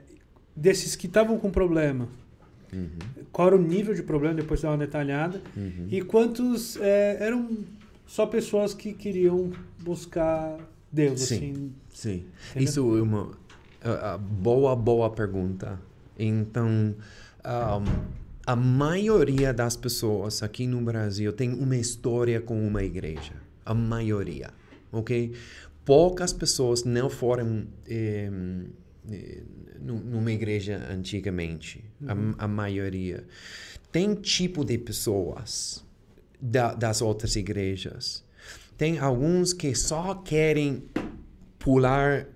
Speaker 1: desses que estavam com problema, uhum. qual era o nível de problema, depois dá uma detalhada, uhum. e quantos é, eram só pessoas que queriam buscar Deus, sim, assim.
Speaker 2: Sim, isso é uma boa, boa pergunta. Então, um, a maioria das pessoas aqui no Brasil tem uma história com uma igreja. A maioria ok? Poucas pessoas não foram eh, eh numa igreja antigamente, uhum. a, a, maioria. Tem tipo de pessoas da, das outras igrejas. Tem alguns que só querem pular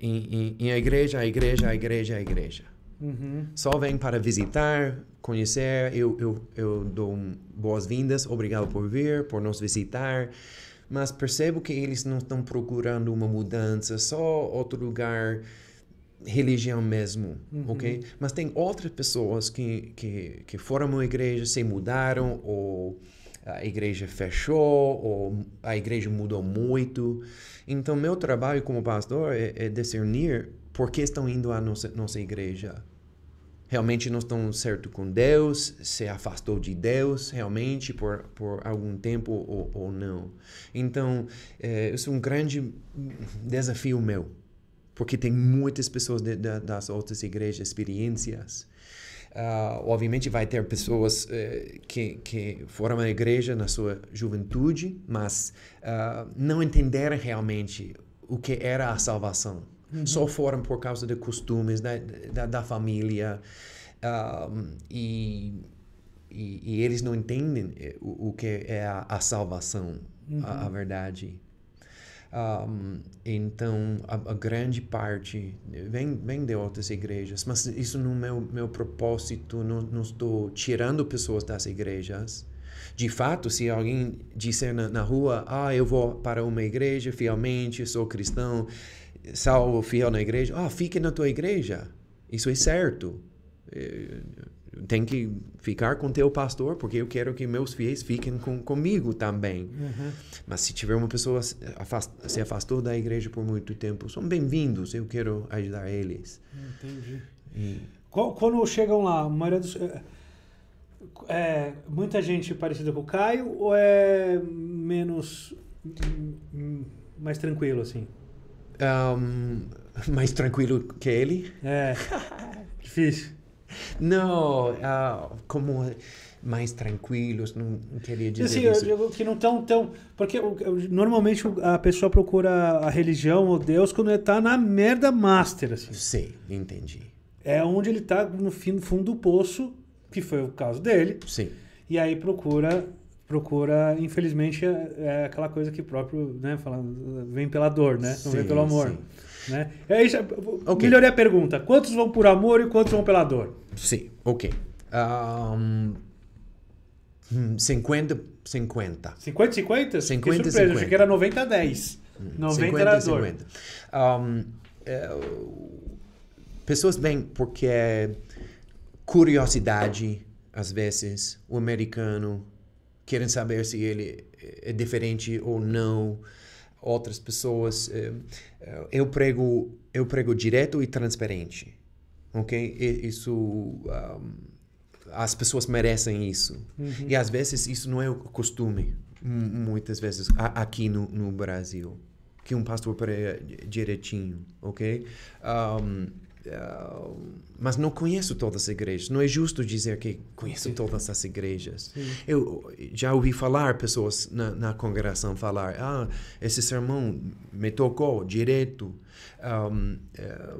Speaker 2: em, em, em a igreja, a igreja, a igreja, a igreja. Uhum. Só vem para visitar, conhecer. Eu, eu, eu dou boas-vindas, obrigado por vir, por nos visitar mas percebo que eles não estão procurando uma mudança, só outro lugar, religião mesmo, uhum. ok? Mas tem outras pessoas que, que, que foram à igreja, se mudaram, ou a igreja fechou, ou a igreja mudou muito. Então, meu trabalho como pastor é, é discernir por que estão indo à nossa, nossa igreja realmente não estão certo com Deus, se afastou de Deus realmente por, por algum tempo ou, ou não. Então, é, isso é um grande desafio meu, porque tem muitas pessoas de, de, das outras igrejas, experiências. Uh, obviamente vai ter pessoas uh, que, que foram à igreja na sua juventude, mas uh, não entenderam realmente o que era a salvação Uhum. Só foram por causa de costumes né, da, da, da família. Um, e, e, e, eles não entendem eh, o, o que é a, a salvação, uhum. a, a, uhum. verdade. Um, então, a, a, grande parte vem, vem de outras igrejas, mas isso no é meu, meu propósito, não, não estou tirando pessoas das igrejas. De fato, se alguém disser na, na rua, ah, eu vou para uma igreja fielmente, sou cristão, salvo fiel na igreja, ah, oh, fique na tua igreja. Isso é certo. É, tem que ficar com teu pastor, porque eu quero que meus fiéis fiquem com, comigo também. Uhum. Mas se tiver uma pessoa afast, se afastou da igreja por muito tempo, são bem-vindos. Eu quero ajudar eles. Entendi. E...
Speaker 1: Quando chegam lá, a maioria dos é, é, muita gente parecida com o Caio ou é menos hum, hum, mais tranquilo assim?
Speaker 2: um, mais tranquilo que ele. É. *laughs* Difícil. Não, uh, como mais tranquilos, não queria dizer assim, isso.
Speaker 1: Eu digo que não tão tão, porque normalmente a pessoa procura a religião ou Deus quando ele tá na merda master
Speaker 2: assim. Sim, entendi.
Speaker 1: É onde ele tá no fim no fundo do poço, que foi o caso dele. Sim. E aí procura procura, infelizmente, é, é aquela coisa que próprio, né, fala, vem pela dor, né? Não vem pelo amor. Sim. Né? É isso, okay. Melhorei a pergunta.
Speaker 2: Quantos vão por amor e quantos vão pela dor?
Speaker 3: Sim, ok.
Speaker 2: Um, 50, 50. 50,
Speaker 1: 50? 50, que surpresa, 50. Eu achei que era 90 10. 90 50, era a dor.
Speaker 2: Um, é, pessoas vêm porque é curiosidade, às vezes, o americano querem saber se ele eh, é diferente ou não outras pessoas eh, eh, eu prego eu prego direto e transparente ok isso um, ah, as pessoas merecem isso uhum. e às vezes isso não é o costume muitas vezes aqui no, no Brasil que um pastor prega direitinho ok um, ah, então, mas não conheço todas as igrejas. Não é justo dizer que conheço todas as igrejas. Sim. Eu já ouvi falar pessoas na, na, congregação falar: ah, esse sermão me tocou direto. Um, eh,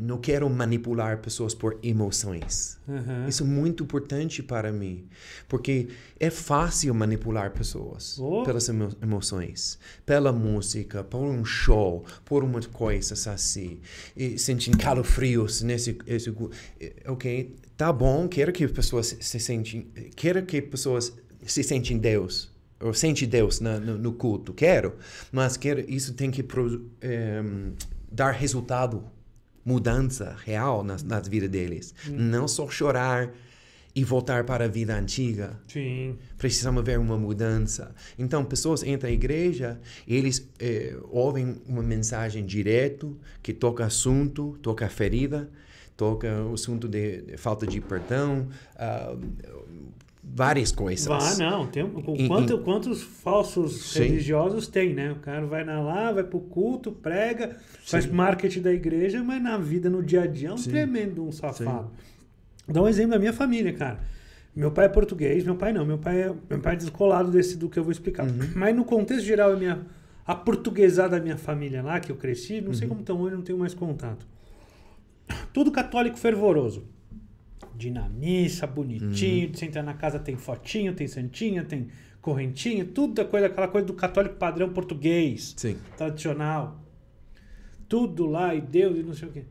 Speaker 2: não quero manipular pessoas por emoções. Uhum. Isso é muito importante para mim, porque é fácil manipular pessoas oh. pelas emo emoções, pela música, por um show, por uma coisa assim, e sentindo calofrios nesse, esse, ok, tá bom, quero que pessoas se sentem, quero que pessoas se sentem Deus ou sente Deus na, no, no, culto, quero, mas quero, isso tem que pro, é, eh, dar resultado mudança real nas, nas vidas deles. Hum. Não só chorar e voltar para a vida antiga. Sim. Precisamos ver uma mudança. Então, pessoas entram na igreja, eles eh, ouvem uma mensagem direto, que toca assunto, toca ferida, toca o assunto de, de falta de perdão, uh, várias coisas. Ah, não, tem quanto,
Speaker 1: quantos falsos Sim. religiosos tem, né? O cara vai lá, vai pro culto, prega, Sim. faz marketing da igreja, mas na vida, no dia a dia, é um Sim. tremendo um safado. Dá um exemplo da minha família, cara. Meu pai é português, meu pai não, meu pai é, meu pai é descolado desse do que eu vou explicar. Uhum. Mas no contexto geral, a minha a portuguesada da minha família lá, que eu cresci, não uhum. sei como estão hoje, não tenho mais contato. Tudo católico fervoroso de ir na missa, bonitinho, uhum. de você entrar na casa tem fotinho, tem santinha, tem correntinha, tudo da é coisa, aquela coisa do católico padrão português, Sim. tradicional. Tudo lá e Deus e não sei o quê.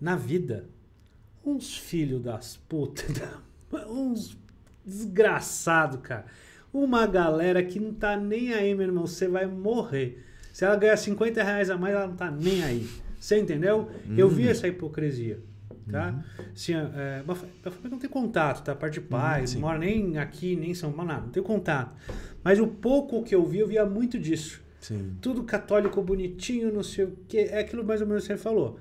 Speaker 1: Na vida, uns filhos das putas, *laughs* uns desgraçados, cara. Uma galera que não tá nem aí, meu irmão, você vai morrer. Se ela ganhar 50 reais a mais, ela não tá nem aí. Você entendeu? Uhum. Eu vi uhum. essa hipocrisia tá? Uhum. Assim, é, minha família não tem contato, tá? parte de uhum, pai, uhum, não mora nem aqui, nem em São Paulo, não tem contato. Mas o pouco que eu vi, eu via muito disso. Sim. Tudo católico, bonitinho, não sei o quê. É aquilo mais ou menos que você falou.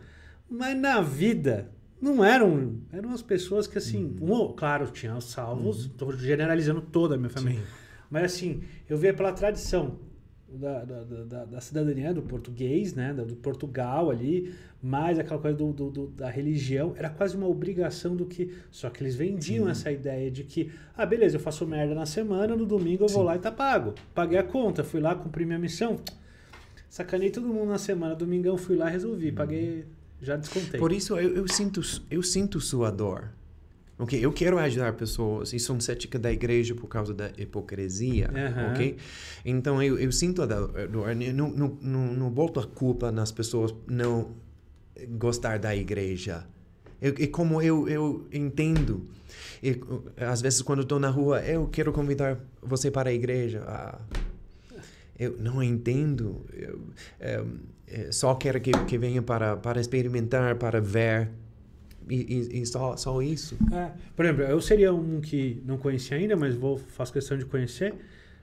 Speaker 1: Mas na vida, não eram. Eram as pessoas que, assim. Uhum. Um, claro, tinha os salvos, estou uhum. generalizando toda a minha família. Sim. Mas, assim, eu via pela tradição da, da, da, da, cidadania do português, né, do Portugal ali, mais aquela coisa do, do, do, da religião, era quase uma obrigação do que. Só que eles vendiam Sim. essa ideia de que, ah, beleza, eu faço merda na semana, no domingo eu vou lá e tá pago. Paguei a conta, fui lá, cumpri minha missão, sacanei todo mundo na semana, domingão fui lá, resolvi, uhum. paguei, já descontei. Por isso
Speaker 2: eu, eu sinto, eu sinto sua dor. Ok, eu quero ajudar pessoas e são céticas da igreja por causa da hipocrisia, uhum. ok? Então eu, eu sinto a dor, não, não, não boto a culpa nas pessoas não gostar da igreja. Eu, e como eu, eu entendo, e, às vezes quando estou na rua, eu quero convidar você para a igreja. Ah, eu não entendo, eu, eu, eh, eu, eh, só quero que, que venha para, para experimentar, para ver. E, e, só, só isso.
Speaker 1: É, por exemplo, eu seria um que não conhecia ainda, mas vou faço questão de conhecer.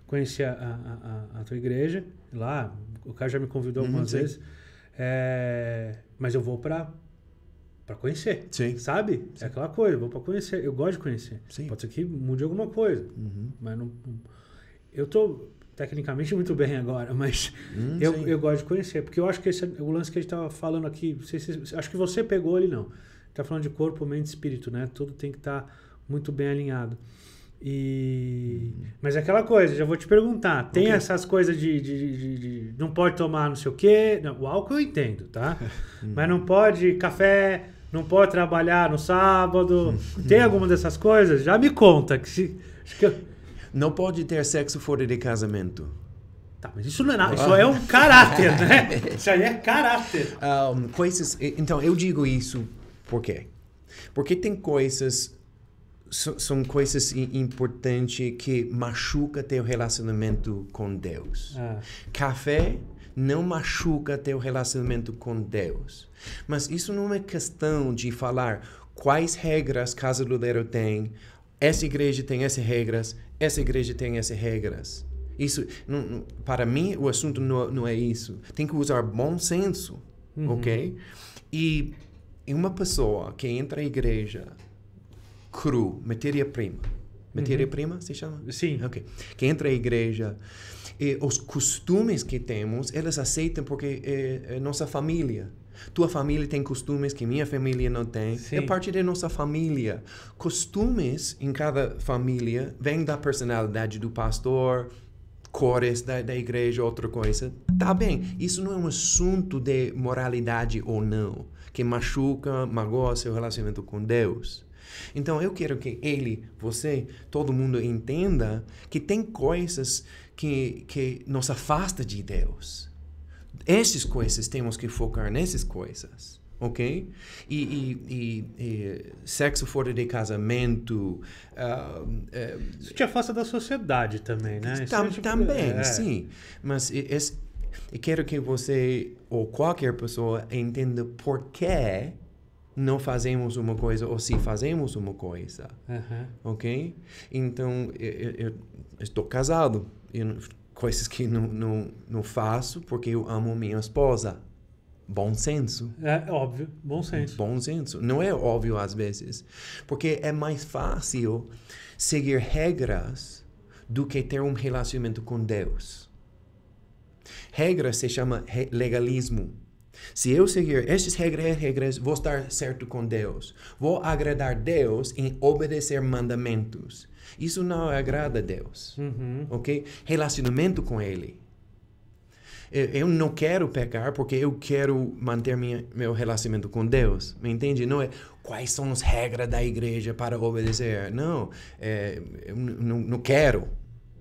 Speaker 1: Conheci a, a, a, a tua igreja lá, o cara já me convidou uhum, algumas vezes. É, mas eu vou para para conhecer. Sim. Sabe? É sim. É aquela coisa, vou para conhecer. Eu gosto de conhecer. Sim. Pode ser que mude alguma coisa. Uhum. Mas não, Eu tô tecnicamente *laughs* muito bem agora, mas hum, eu, eu, gosto de conhecer. Porque eu acho que esse, é o lance que a gente tava falando aqui, acho que você pegou ele não está falando de corpo, mente e espírito, né? Tudo tem que estar tá muito bem alinhado. E... Hum. Mas é aquela coisa, já vou te perguntar. Tem okay. essas coisas de, de, de, de, Não pode tomar não sei o quê. Não, o álcool eu entendo, tá? *laughs* Hum. Mas não pode café, não pode trabalhar no sábado. *laughs* Tem alguma dessas coisas?
Speaker 2: Já me conta. Que se... que eu... Não pode ter sexo fora de casamento. Tá, mas isso não é nada. Isso ah. é um caráter, né? *laughs* Isso aí é caráter. Ah, um, coisas, então, eu digo isso por quê? Porque tem coisas so, são coisas importantes que machuca teu relacionamento com Deus. Ah. Café não machuca teu relacionamento com Deus. Mas isso não é questão de falar quais regras Casa Ludeiro tem, essa igreja tem essas regras, essa igreja tem essas regras. Isso, não, para mim, o assunto não, não é isso. Tem que usar bom senso, uhum. ok? E é uma pessoa que entra na igreja cru, matéria-prima.
Speaker 3: Matéria-prima
Speaker 2: uhum. se chama? Sim. Ok. Que entra na igreja e os costumes que temos, eles aceitam porque é, é nossa família. Tua família tem costumes que minha família não tem. É Sim. É parte da nossa família. Costumes em cada família vêm da personalidade do pastor, cores da, da igreja, outra coisa. Tá bem, isso não é um assunto de moralidade ou não que machuca, magoa seu relacionamento com Deus. Então eu quero que ele, você, todo mundo entenda que tem coisas que, que nos afasta de Deus. Essas coisas temos que focar nessas coisas, ok? E, e, e, e sexo fora de casamento. Uh, uh, Isso te afasta da sociedade também, né? Tam, é tipo, também, é. sim. Mas esse, e quero que você ou qualquer pessoa entenda por que não fazemos uma coisa ou se fazemos uma coisa. Uhum. Ok? Então, eu, eu, eu estou casado. Eu, coisas que não, não, não faço porque eu amo minha esposa. Bom senso. É óbvio, bom senso. Bom senso. Não é óbvio às vezes. Porque é mais fácil seguir regras do que ter um relacionamento com Deus. Regra se chama legalismo. Se eu seguir estas regras, regras, vou estar certo com Deus. Vou agradar Deus em obedecer mandamentos. Isso não agrada a Deus. Uhum. Ok? Relacionamento com Ele. Eu não quero pecar porque eu quero manter minha, meu relacionamento com Deus. Me entende? Não é quais são as regras da igreja para obedecer. Não. É, eu não, não quero.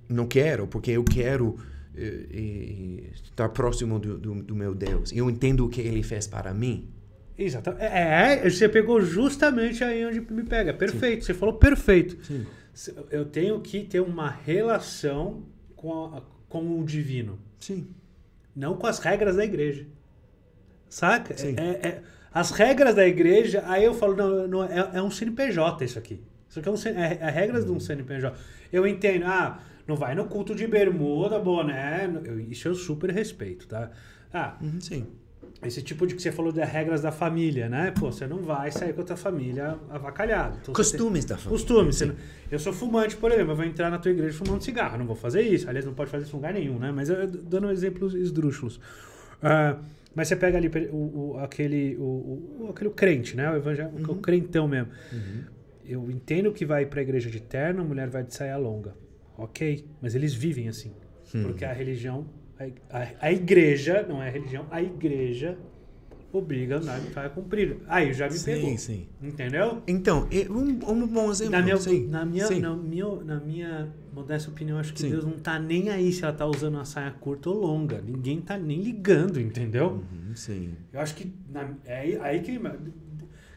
Speaker 2: Não quero porque eu quero estar tá próximo do, do, do, meu Deus. Eu entendo o que Ele fez para mim. Exato.
Speaker 1: É, é, você pegou justamente aí onde me
Speaker 2: pega. Perfeito.
Speaker 1: Sim. Você falou perfeito. Sim. Eu tenho que ter uma relação com, a, com o divino. Sim. Não com as regras da igreja. Saca? Sim. É, é, é as regras da igreja, aí eu falo, não, não é, é um CNPJ isso aqui. Isso aqui é, um, é, é regras uhum. de um CNPJ. Eu entendo, ah, não vai no culto de bermuda, boné. Eu, isso eu super respeito, tá? Ah, uhum, sim. Esse tipo de que você falou das regras da família, né? Pô, você não vai sair com a tua família avacalhado. Então,
Speaker 2: costumes tem... da família. Costumes. Não...
Speaker 1: Eu sou fumante, por exemplo, eu vou entrar na tua igreja fumando cigarro. não vou fazer isso. Aliás, não pode fazer isso em lugar nenhum, né? Mas eu, dando exemplos esdrúxulos. Uh, mas você pega ali o, o aquele, o, o, aquele crente, né? O, evangelho, Uhum. o crentão mesmo. Uhum. Eu entendo que vai para a igreja de terno, a mulher vai de saia longa. Ok, mas eles vivem assim. Hum. Porque a religião, a, a, igreja, não é a religião, a igreja obriga a cumprir. Aí já me sim, pegou. Sim. Entendeu? Então, um,
Speaker 2: um bom exemplo. Na minha, sim, na, minha, sim. na,
Speaker 1: minha, na minha modesta opinião, acho que sim. Deus não tá nem aí se ela tá usando uma saia curta ou longa. Ninguém tá nem ligando, entendeu?
Speaker 3: Uhum, sim.
Speaker 1: Eu acho que na, é aí que.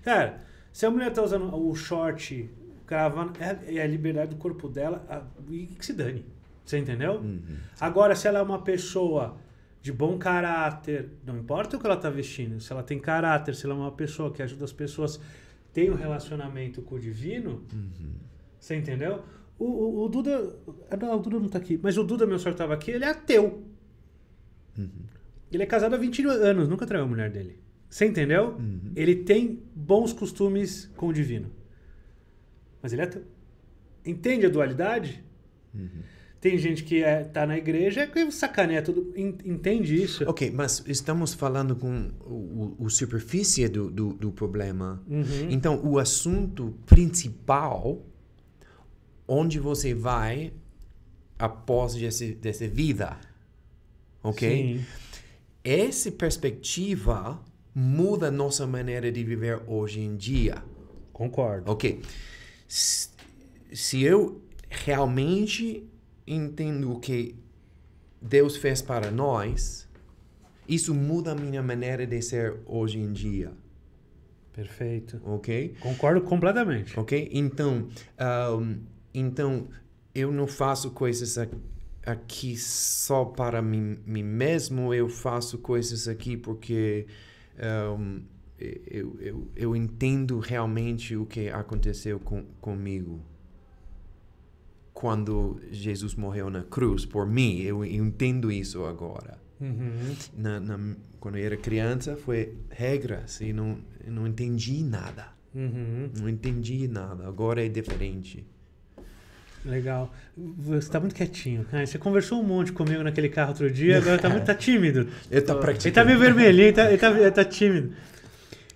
Speaker 1: Cara, se a mulher tá usando o short cravando. É, é a liberdade do corpo dela a, e que se dane. Você entendeu? Uhum. Agora, se ela é uma pessoa de bom caráter, não importa o que ela tá vestindo, se ela tem caráter, se ela é uma pessoa que ajuda as pessoas, tem um relacionamento com o divino, uhum. você entendeu? O, o, o, Duda. Ah, não, o Duda não tá aqui, mas o Duda, meu senhor, tava aqui, ele é ateu. Uhum. Ele é casado há 20 anos, nunca traiu a mulher dele. Você entendeu? Uhum. Ele tem bons costumes com o divino mas ele é ateu. Entende a dualidade? Uhum. Tem gente que está é, tá na igreja é e sacaneia
Speaker 2: tudo. Entende isso? Ok, mas estamos falando com o, o superfície do, do, do problema. Uhum. Então, o assunto principal onde você vai após desse, dessa vida, ok? Sim. Essa perspectiva muda a nossa maneira de viver hoje em dia. Concordo. Ok se eu realmente entendo o que Deus fez para nós, isso muda a minha maneira de ser hoje em dia. Perfeito. Ok? Concordo completamente. Ok? Então, um, então eu não faço coisas aqui só para mim, mim mesmo, eu faço coisas aqui porque. Um, eu, eu, eu entendo realmente o que aconteceu com, comigo. Quando Jesus morreu na cruz por mim, eu, entendo isso agora. Uhum. Na, na, quando eu era criança, foi regra, assim não, não entendi nada. Uhum. Não entendi nada. Agora é diferente.
Speaker 1: Legal. Você está muito quietinho. Ah, você conversou um monte comigo naquele carro outro dia, agora está *laughs* muito tá tímido. ele está praticando. Ele está meio vermelhinho, ele está ele tá, tá tímido.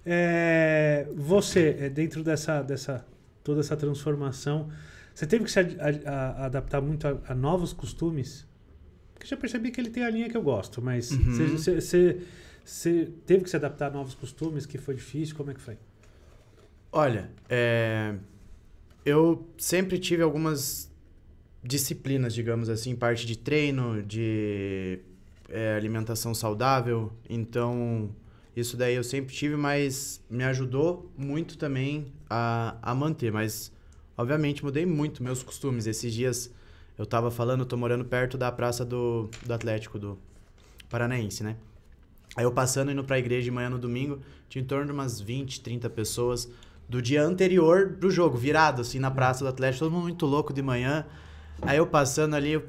Speaker 1: É, você, é, dentro dessa, dessa toda essa transformação, você teve que se a, a, adaptar muito a, a, novos costumes? Porque já percebi que ele tem a linha que eu gosto, mas uhum. você, você, você teve que se adaptar a novos costumes, que foi difícil, como é que foi?
Speaker 3: Olha, é, eu sempre tive algumas disciplinas, digamos assim, parte de treino, de é, alimentação saudável. Então, isso daí eu sempre tive, mas me ajudou muito também a, a manter. Mas, obviamente, mudei muito meus costumes. Esses dias eu tava falando, eu tô morando perto da praça do, do Atlético, do Paranaense, né? Aí eu passando, indo pra igreja de manhã no domingo, tinha em torno de umas 20, 30 pessoas do dia anterior do jogo, virado assim na hum. praça do Atlético, todo mundo muito louco de manhã. Aí eu passando ali, eu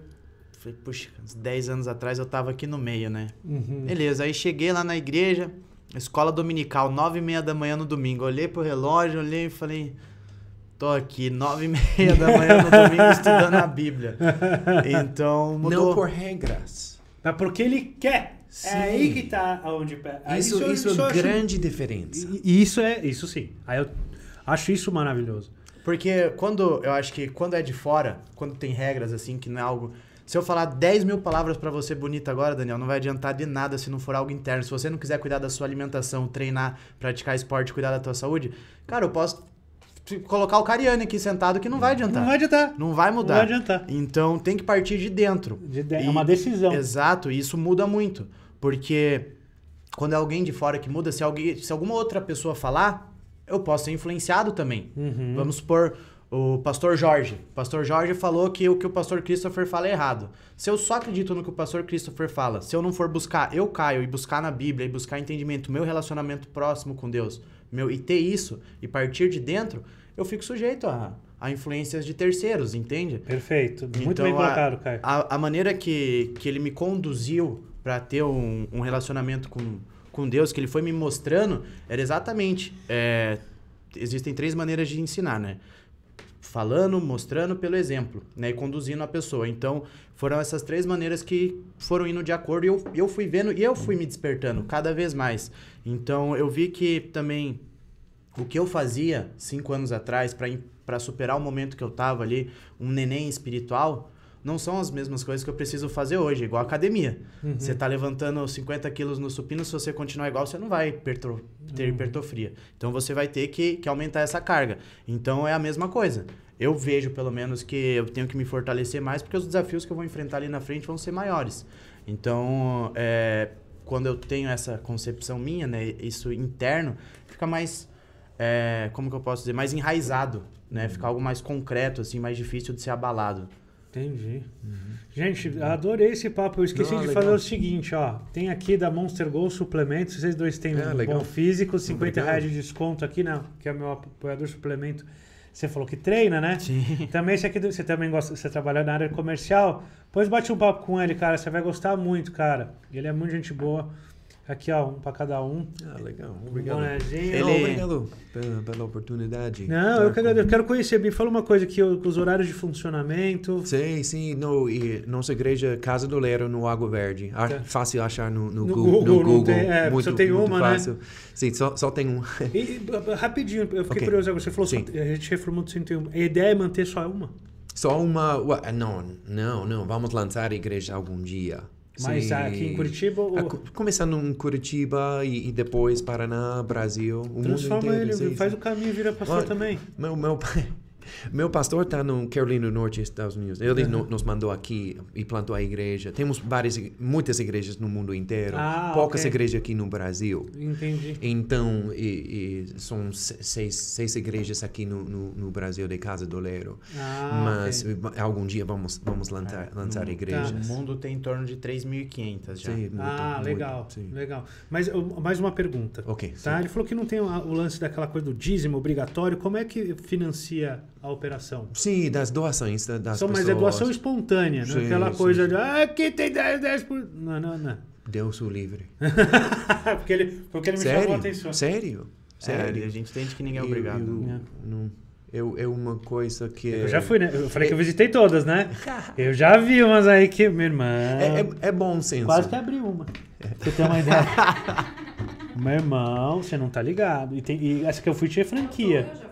Speaker 3: falei, puxa, uns 10 anos atrás eu tava aqui no meio, né? Uhum. Beleza, aí cheguei lá na igreja, Escola dominical, nove e meia da manhã no domingo. Olhei pro relógio, olhei e falei. Tô aqui, nove e meia da manhã no domingo estudando a Bíblia. Então, mudou. Não por regras. Mas porque ele quer. É sim. É aí que tá onde... Aí isso, isso, isso, é grande diferença.
Speaker 1: E isso é... Isso sim. Aí eu acho isso
Speaker 3: maravilhoso. Porque quando... Eu acho que quando é de fora, quando tem regras assim, que não é algo se eu falar 10 mil palavras para você bonita agora, Daniel, não vai adiantar de nada se não for algo interno. Se você não quiser cuidar da sua alimentação, treinar, praticar esporte, cuidar da tua saúde, cara, eu posso colocar o Cariani aqui sentado que não vai adiantar. Não vai adiantar. Não vai mudar. Não vai adiantar. Então tem que partir de dentro. De dentro. É e... É uma decisão. Exato, e isso muda muito. Porque quando é alguém de fora que muda, se, alguém, se alguma outra pessoa falar, eu posso ser influenciado também.
Speaker 1: Uhum. Vamos
Speaker 3: supor, o pastor Jorge. O pastor Jorge falou que o que o pastor Christopher fala é errado. Se eu só acredito no que o pastor Christopher fala, se eu não for buscar, eu caio e buscar na Bíblia e buscar entendimento, meu relacionamento próximo com Deus, meu e ter isso e partir de dentro, eu fico sujeito a, a influências de terceiros, entende? Perfeito. Muito então, bem colocado, Caio. A, a, maneira que, que ele me conduziu para ter um, um, relacionamento com, com Deus, que ele foi me mostrando, era exatamente. É, existem três maneiras de ensinar, né? falando, mostrando pelo exemplo, né? E conduzindo a pessoa. Então, foram essas três maneiras que foram indo de acordo e eu, eu fui vendo e eu fui me despertando cada vez mais. Então, eu vi que também o que eu fazia cinco anos atrás para superar o momento que eu estava ali, um neném espiritual, não são as mesmas coisas que eu preciso fazer hoje, igual academia. Uhum. Você está levantando 50 quilos no supino, se você continuar igual, você não vai ter uhum. hipertrofia. Então você vai ter que, que aumentar essa carga. Então é a mesma coisa. Eu vejo, pelo menos, que eu tenho que me fortalecer mais, porque os desafios que eu vou enfrentar ali na frente vão ser maiores. Então, é, quando eu tenho essa concepção minha, né, isso interno, fica mais, é, como que eu posso dizer, mais enraizado, né? Fica uhum. algo mais concreto, assim, mais difícil de ser abalado.
Speaker 1: Entendi. Uhum. Gente, adorei esse papo. Eu esqueci Não, de legal. fazer o seguinte, ó. Tem aqui da Monster Go suplemento. Vocês dois têm é, um legal. bom físico, 50 reais de desconto aqui, né? Que é meu apoiador suplemento. Você falou que treina, né? Sim. Também esse aqui, você também gosta, você trabalha na área comercial. Pois bate um papo com ele, cara. Você vai gostar muito, cara. Ele é muito gente boa. Aqui, ó, um para cada um.
Speaker 2: Ah, legal. Obrigado. Um né, Ele... obrigado pela, pela oportunidade. Não, eu quero,
Speaker 1: eu quero conhecer. Me fala uma coisa aqui, os
Speaker 2: horários de funcionamento. Sim, sim. No, e nossa igreja Casa do Lero, no Água Verde. Tá. Fácil achar no, no, no Google. Google, no Google. É, tem, é, muito, só tem uma, né? fácil. né? Sim, só, só tem um. E, rapidinho, eu fiquei okay. curioso agora. Você falou Só, a gente reformou do 101. A ideia é manter só uma? Só uma. Não, não, não. Vamos lançar a igreja algum dia. Mas aqui em Curitiba. O... começando em Curitiba e, e, depois Paraná, Brasil, o Transforma mundo inteiro. ele, é faz o caminho vira pastor Olha, também. Meu, meu pai, meu pastor está no Carolina do Norte, Estados Unidos. Ele uhum. nos mandou aqui e plantou a igreja. Temos várias, muitas igrejas no mundo inteiro. Ah, poucas okay. igrejas aqui no Brasil. Entendi. Então, e, e são seis, seis, igrejas aqui no, no, no, Brasil de Casa do Lero Ah, Mas okay. algum dia vamos, vamos lançar, ah, lançar no, tá. igrejas. Tá. O mundo
Speaker 3: tem em torno de 3.500 já. Sim, muito, ah, muito, legal. Sim. legal. Mas mais
Speaker 2: uma pergunta. Ok. Tá? Ele
Speaker 3: falou que não tem
Speaker 1: o lance daquela coisa do dízimo obrigatório. Como é que financia
Speaker 2: a operação. Sim, das doações das Só, pessoas. Mas é doação espontânea, sim, não é? aquela sim, coisa sim. de
Speaker 1: ah, aqui tem 10, 10 por...
Speaker 2: Não, não, não. Deus o livre. *laughs*
Speaker 1: porque ele, porque ele me chamou a atenção. Sério? É, Sério. É, a
Speaker 2: gente entende que ninguém é obrigado. Eu, eu, né? Não, eu, é uma coisa que. Eu já fui, né? Eu falei é, que eu é. visitei
Speaker 1: todas, né? *laughs* Eu já vi umas aí que, minha irmã. É, é, bom senso. Quase que abri uma. Você tem uma ideia. *laughs* meu irmão, você não tá ligado. E, tem, e essa que eu fui tinha franquia. Eu já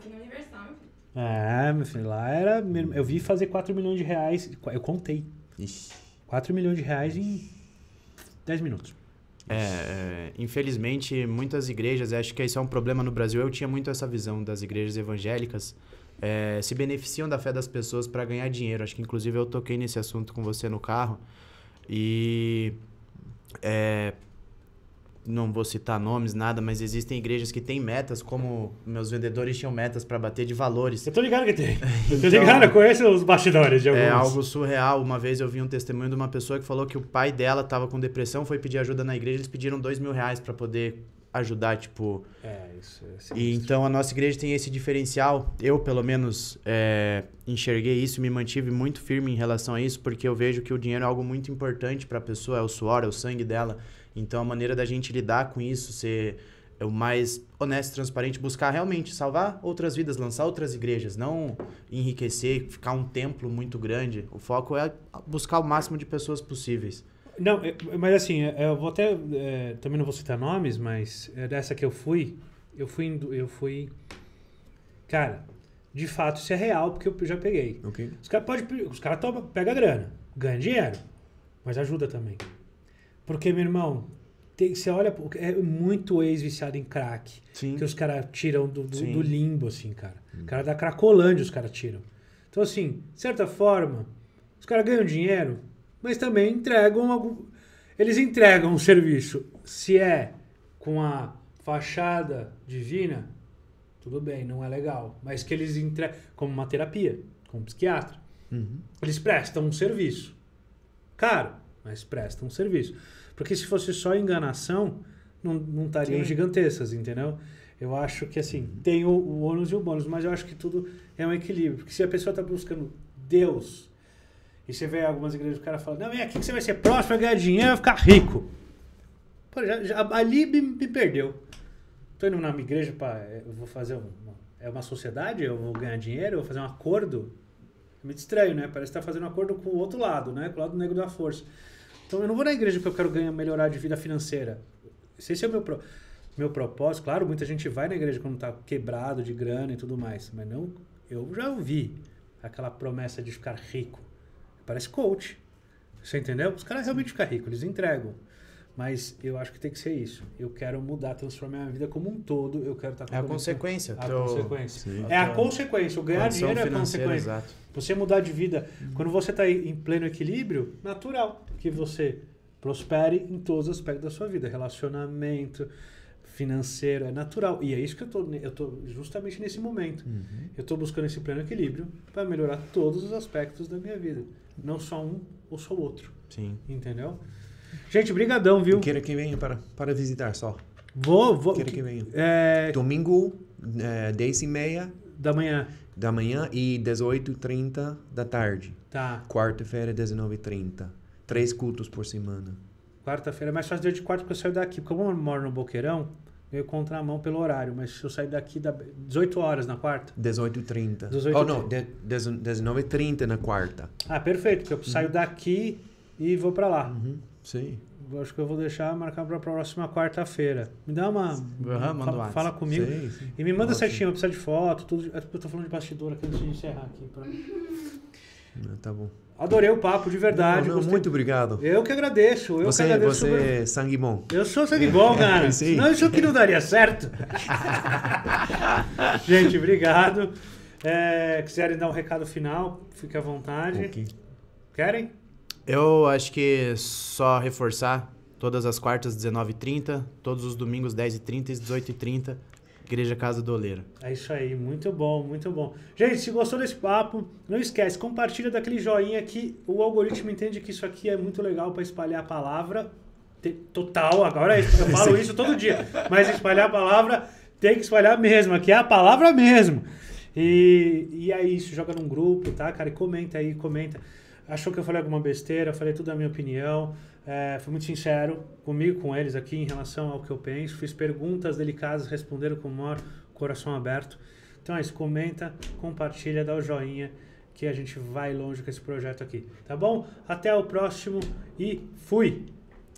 Speaker 1: é, meu filho, lá era. Eu vi fazer 4 milhões de reais. Eu contei.
Speaker 3: Ixi. 4 milhões de reais em 10 minutos. É, é, infelizmente, muitas igrejas, acho que isso é um problema no Brasil. Eu tinha muito essa visão das igrejas evangélicas. É, se beneficiam da fé das pessoas para ganhar dinheiro. Acho que, inclusive, eu toquei nesse assunto com você no carro. E é, não vou citar nomes, nada, mas existem igrejas que têm metas, como meus vendedores tinham metas para bater de valores. Eu tô ligado que tem. *laughs* Eu tô então, ligado, eu conheço os bastidores de é alguns. É algo surreal. Uma vez eu vi um testemunho de uma pessoa que falou que o pai dela tava com depressão, foi pedir ajuda na igreja, eles pediram dois mil reais para poder ajudar, tipo... É, isso. É e então a nossa igreja tem esse diferencial. Eu, pelo menos, é, enxerguei isso, me mantive muito firme em relação a isso, porque eu vejo que o dinheiro é algo muito importante para a pessoa, é o suor, é o sangue dela. Então a maneira da gente lidar com isso, ser é, o mais honesto, transparente, buscar realmente salvar outras vidas, lançar outras igrejas, não enriquecer, ficar um templo muito grande. O foco é buscar o máximo de pessoas possíveis.
Speaker 1: Não, mas assim, é, eu vou até. É, também não vou citar nomes, mas é dessa que eu fui, eu fui. Eu fui. Cara, de fato isso é real, porque eu já peguei. Okay. Os caras podem. Os caras pegam grana, ganham dinheiro, mas ajuda também. Porque, meu irmão, tem, você olha, é muito ex-viciado em crack. Sim. Que os caras tiram do, do, do, limbo, assim, cara. Hum. O cara da Cracolândia os caras tiram. Então, assim, de certa forma, os caras ganham dinheiro, mas também entregam algum. Eles entregam um serviço. Se é com a fachada divina, tudo bem, não é legal. Mas que eles entregam. Como uma terapia, como psiquiatra. Uhum. Eles prestam um serviço. Caro, mas prestam um serviço. Porque se fosse só enganação, não, não estariam Sim. gigantescas, entendeu? Eu acho que, assim, tem o, o ônus e o bônus, mas eu acho que tudo é um equilíbrio. Porque se a pessoa está buscando Deus, e você vê algumas igrejas, o cara fala, não, é aqui que você vai ser próximo, vai ganhar dinheiro, vai ficar rico. Pô, já, já, ali me, me perdeu. Tô indo numa igreja para é, eu vou fazer uma, é uma sociedade, eu vou ganhar dinheiro, eu vou fazer um acordo. É me estranho, né? Parece que tá fazendo um acordo com o outro lado, né? Com o lado negro da força. Então eu não vou na igreja porque eu quero ganhar, melhorar de vida financeira. Esse é o meu, pro, meu propósito. Claro, muita gente vai na igreja quando está quebrado de grana e tudo mais, mas não. Eu já ouvi aquela promessa de ficar rico. Parece coach. Você entendeu? Os caras realmente ficam ricos, eles entregam. Mas eu acho que tem que ser isso. Eu quero mudar, transformar minha vida como um todo. Eu quero estar tá com é a consequência. A consequência. Sim. É a, a consequência. O ganhar dinheiro é a consequência. Exato. Você mudar de vida. Quando você está em pleno equilíbrio, natural que você prospere em todos os aspectos da sua vida, relacionamento, financeiro, é natural. E é isso que eu tô, eu tô justamente nesse momento. Uhum. Eu estou buscando esse pleno equilíbrio para melhorar todos os aspectos da minha vida, não só um ou só o outro. Sim. Entendeu? Gente, brigadão, viu? Queira que venha para, para visitar só. Vou, vou. Queira que venha.
Speaker 2: É... Domingo, é, 10 e meia. Da manhã. Da manhã e 18h30 da tarde. Tá. Quarta-feira, 19h30. Três cultos por semana.
Speaker 1: Quarta-feira é mas só fácil dia de quarta porque eu saio daqui. Porque como eu moro no Boqueirão, meio mão pelo horário, mas se eu sair daqui da 18 horas na quarta?
Speaker 2: 18h30. 18 oh, não, 19h30 na quarta.
Speaker 1: Ah, perfeito, porque eu uhum. saio daqui e vou para lá. Uhum. Sim. Acho que eu vou deixar marcar para a próxima quarta-feira. Me dá uma. Uhum, manda fala, fala comigo. Sim, sim. E me manda Ótimo. certinho, eu preciso de foto, tudo. Eu tô falando de bastidor aqui antes de encerrar aqui. Pra...
Speaker 2: tá bom. Adorei o papo, de verdade. Não, não, muito obrigado. Eu que agradeço. Eu você, você sobre... é sangue bom. Eu sou sangue bom, *laughs* cara. Não, isso aqui não
Speaker 1: daria certo.
Speaker 2: *laughs*
Speaker 1: gente, obrigado. É, quiserem dar um recado final, fique à vontade. Okay. Querem?
Speaker 3: Eu acho que só reforçar todas as quartas 19h30, todos os domingos 10h30 e 18h30. Igreja Casa do Oleiro.
Speaker 1: É isso aí, muito bom, muito bom. Gente, se gostou desse papo, não esquece, compartilha daquele joinha que o algoritmo entende que isso aqui é muito legal para espalhar a palavra. Total, agora é isso eu falo isso todo dia, mas espalhar a palavra tem que espalhar mesmo, aqui é a palavra mesmo. E, e é isso, joga num grupo, tá, cara? E comenta aí, comenta. Achou que eu falei alguma besteira, falei tudo a minha opinião. É, fui muito sincero comigo, com eles aqui, em relação ao que eu penso. Fiz perguntas delicadas, responderam com o maior coração aberto. Então é isso, comenta, compartilha, dá o joinha que a gente vai longe com esse projeto aqui, tá bom? Até o próximo e fui!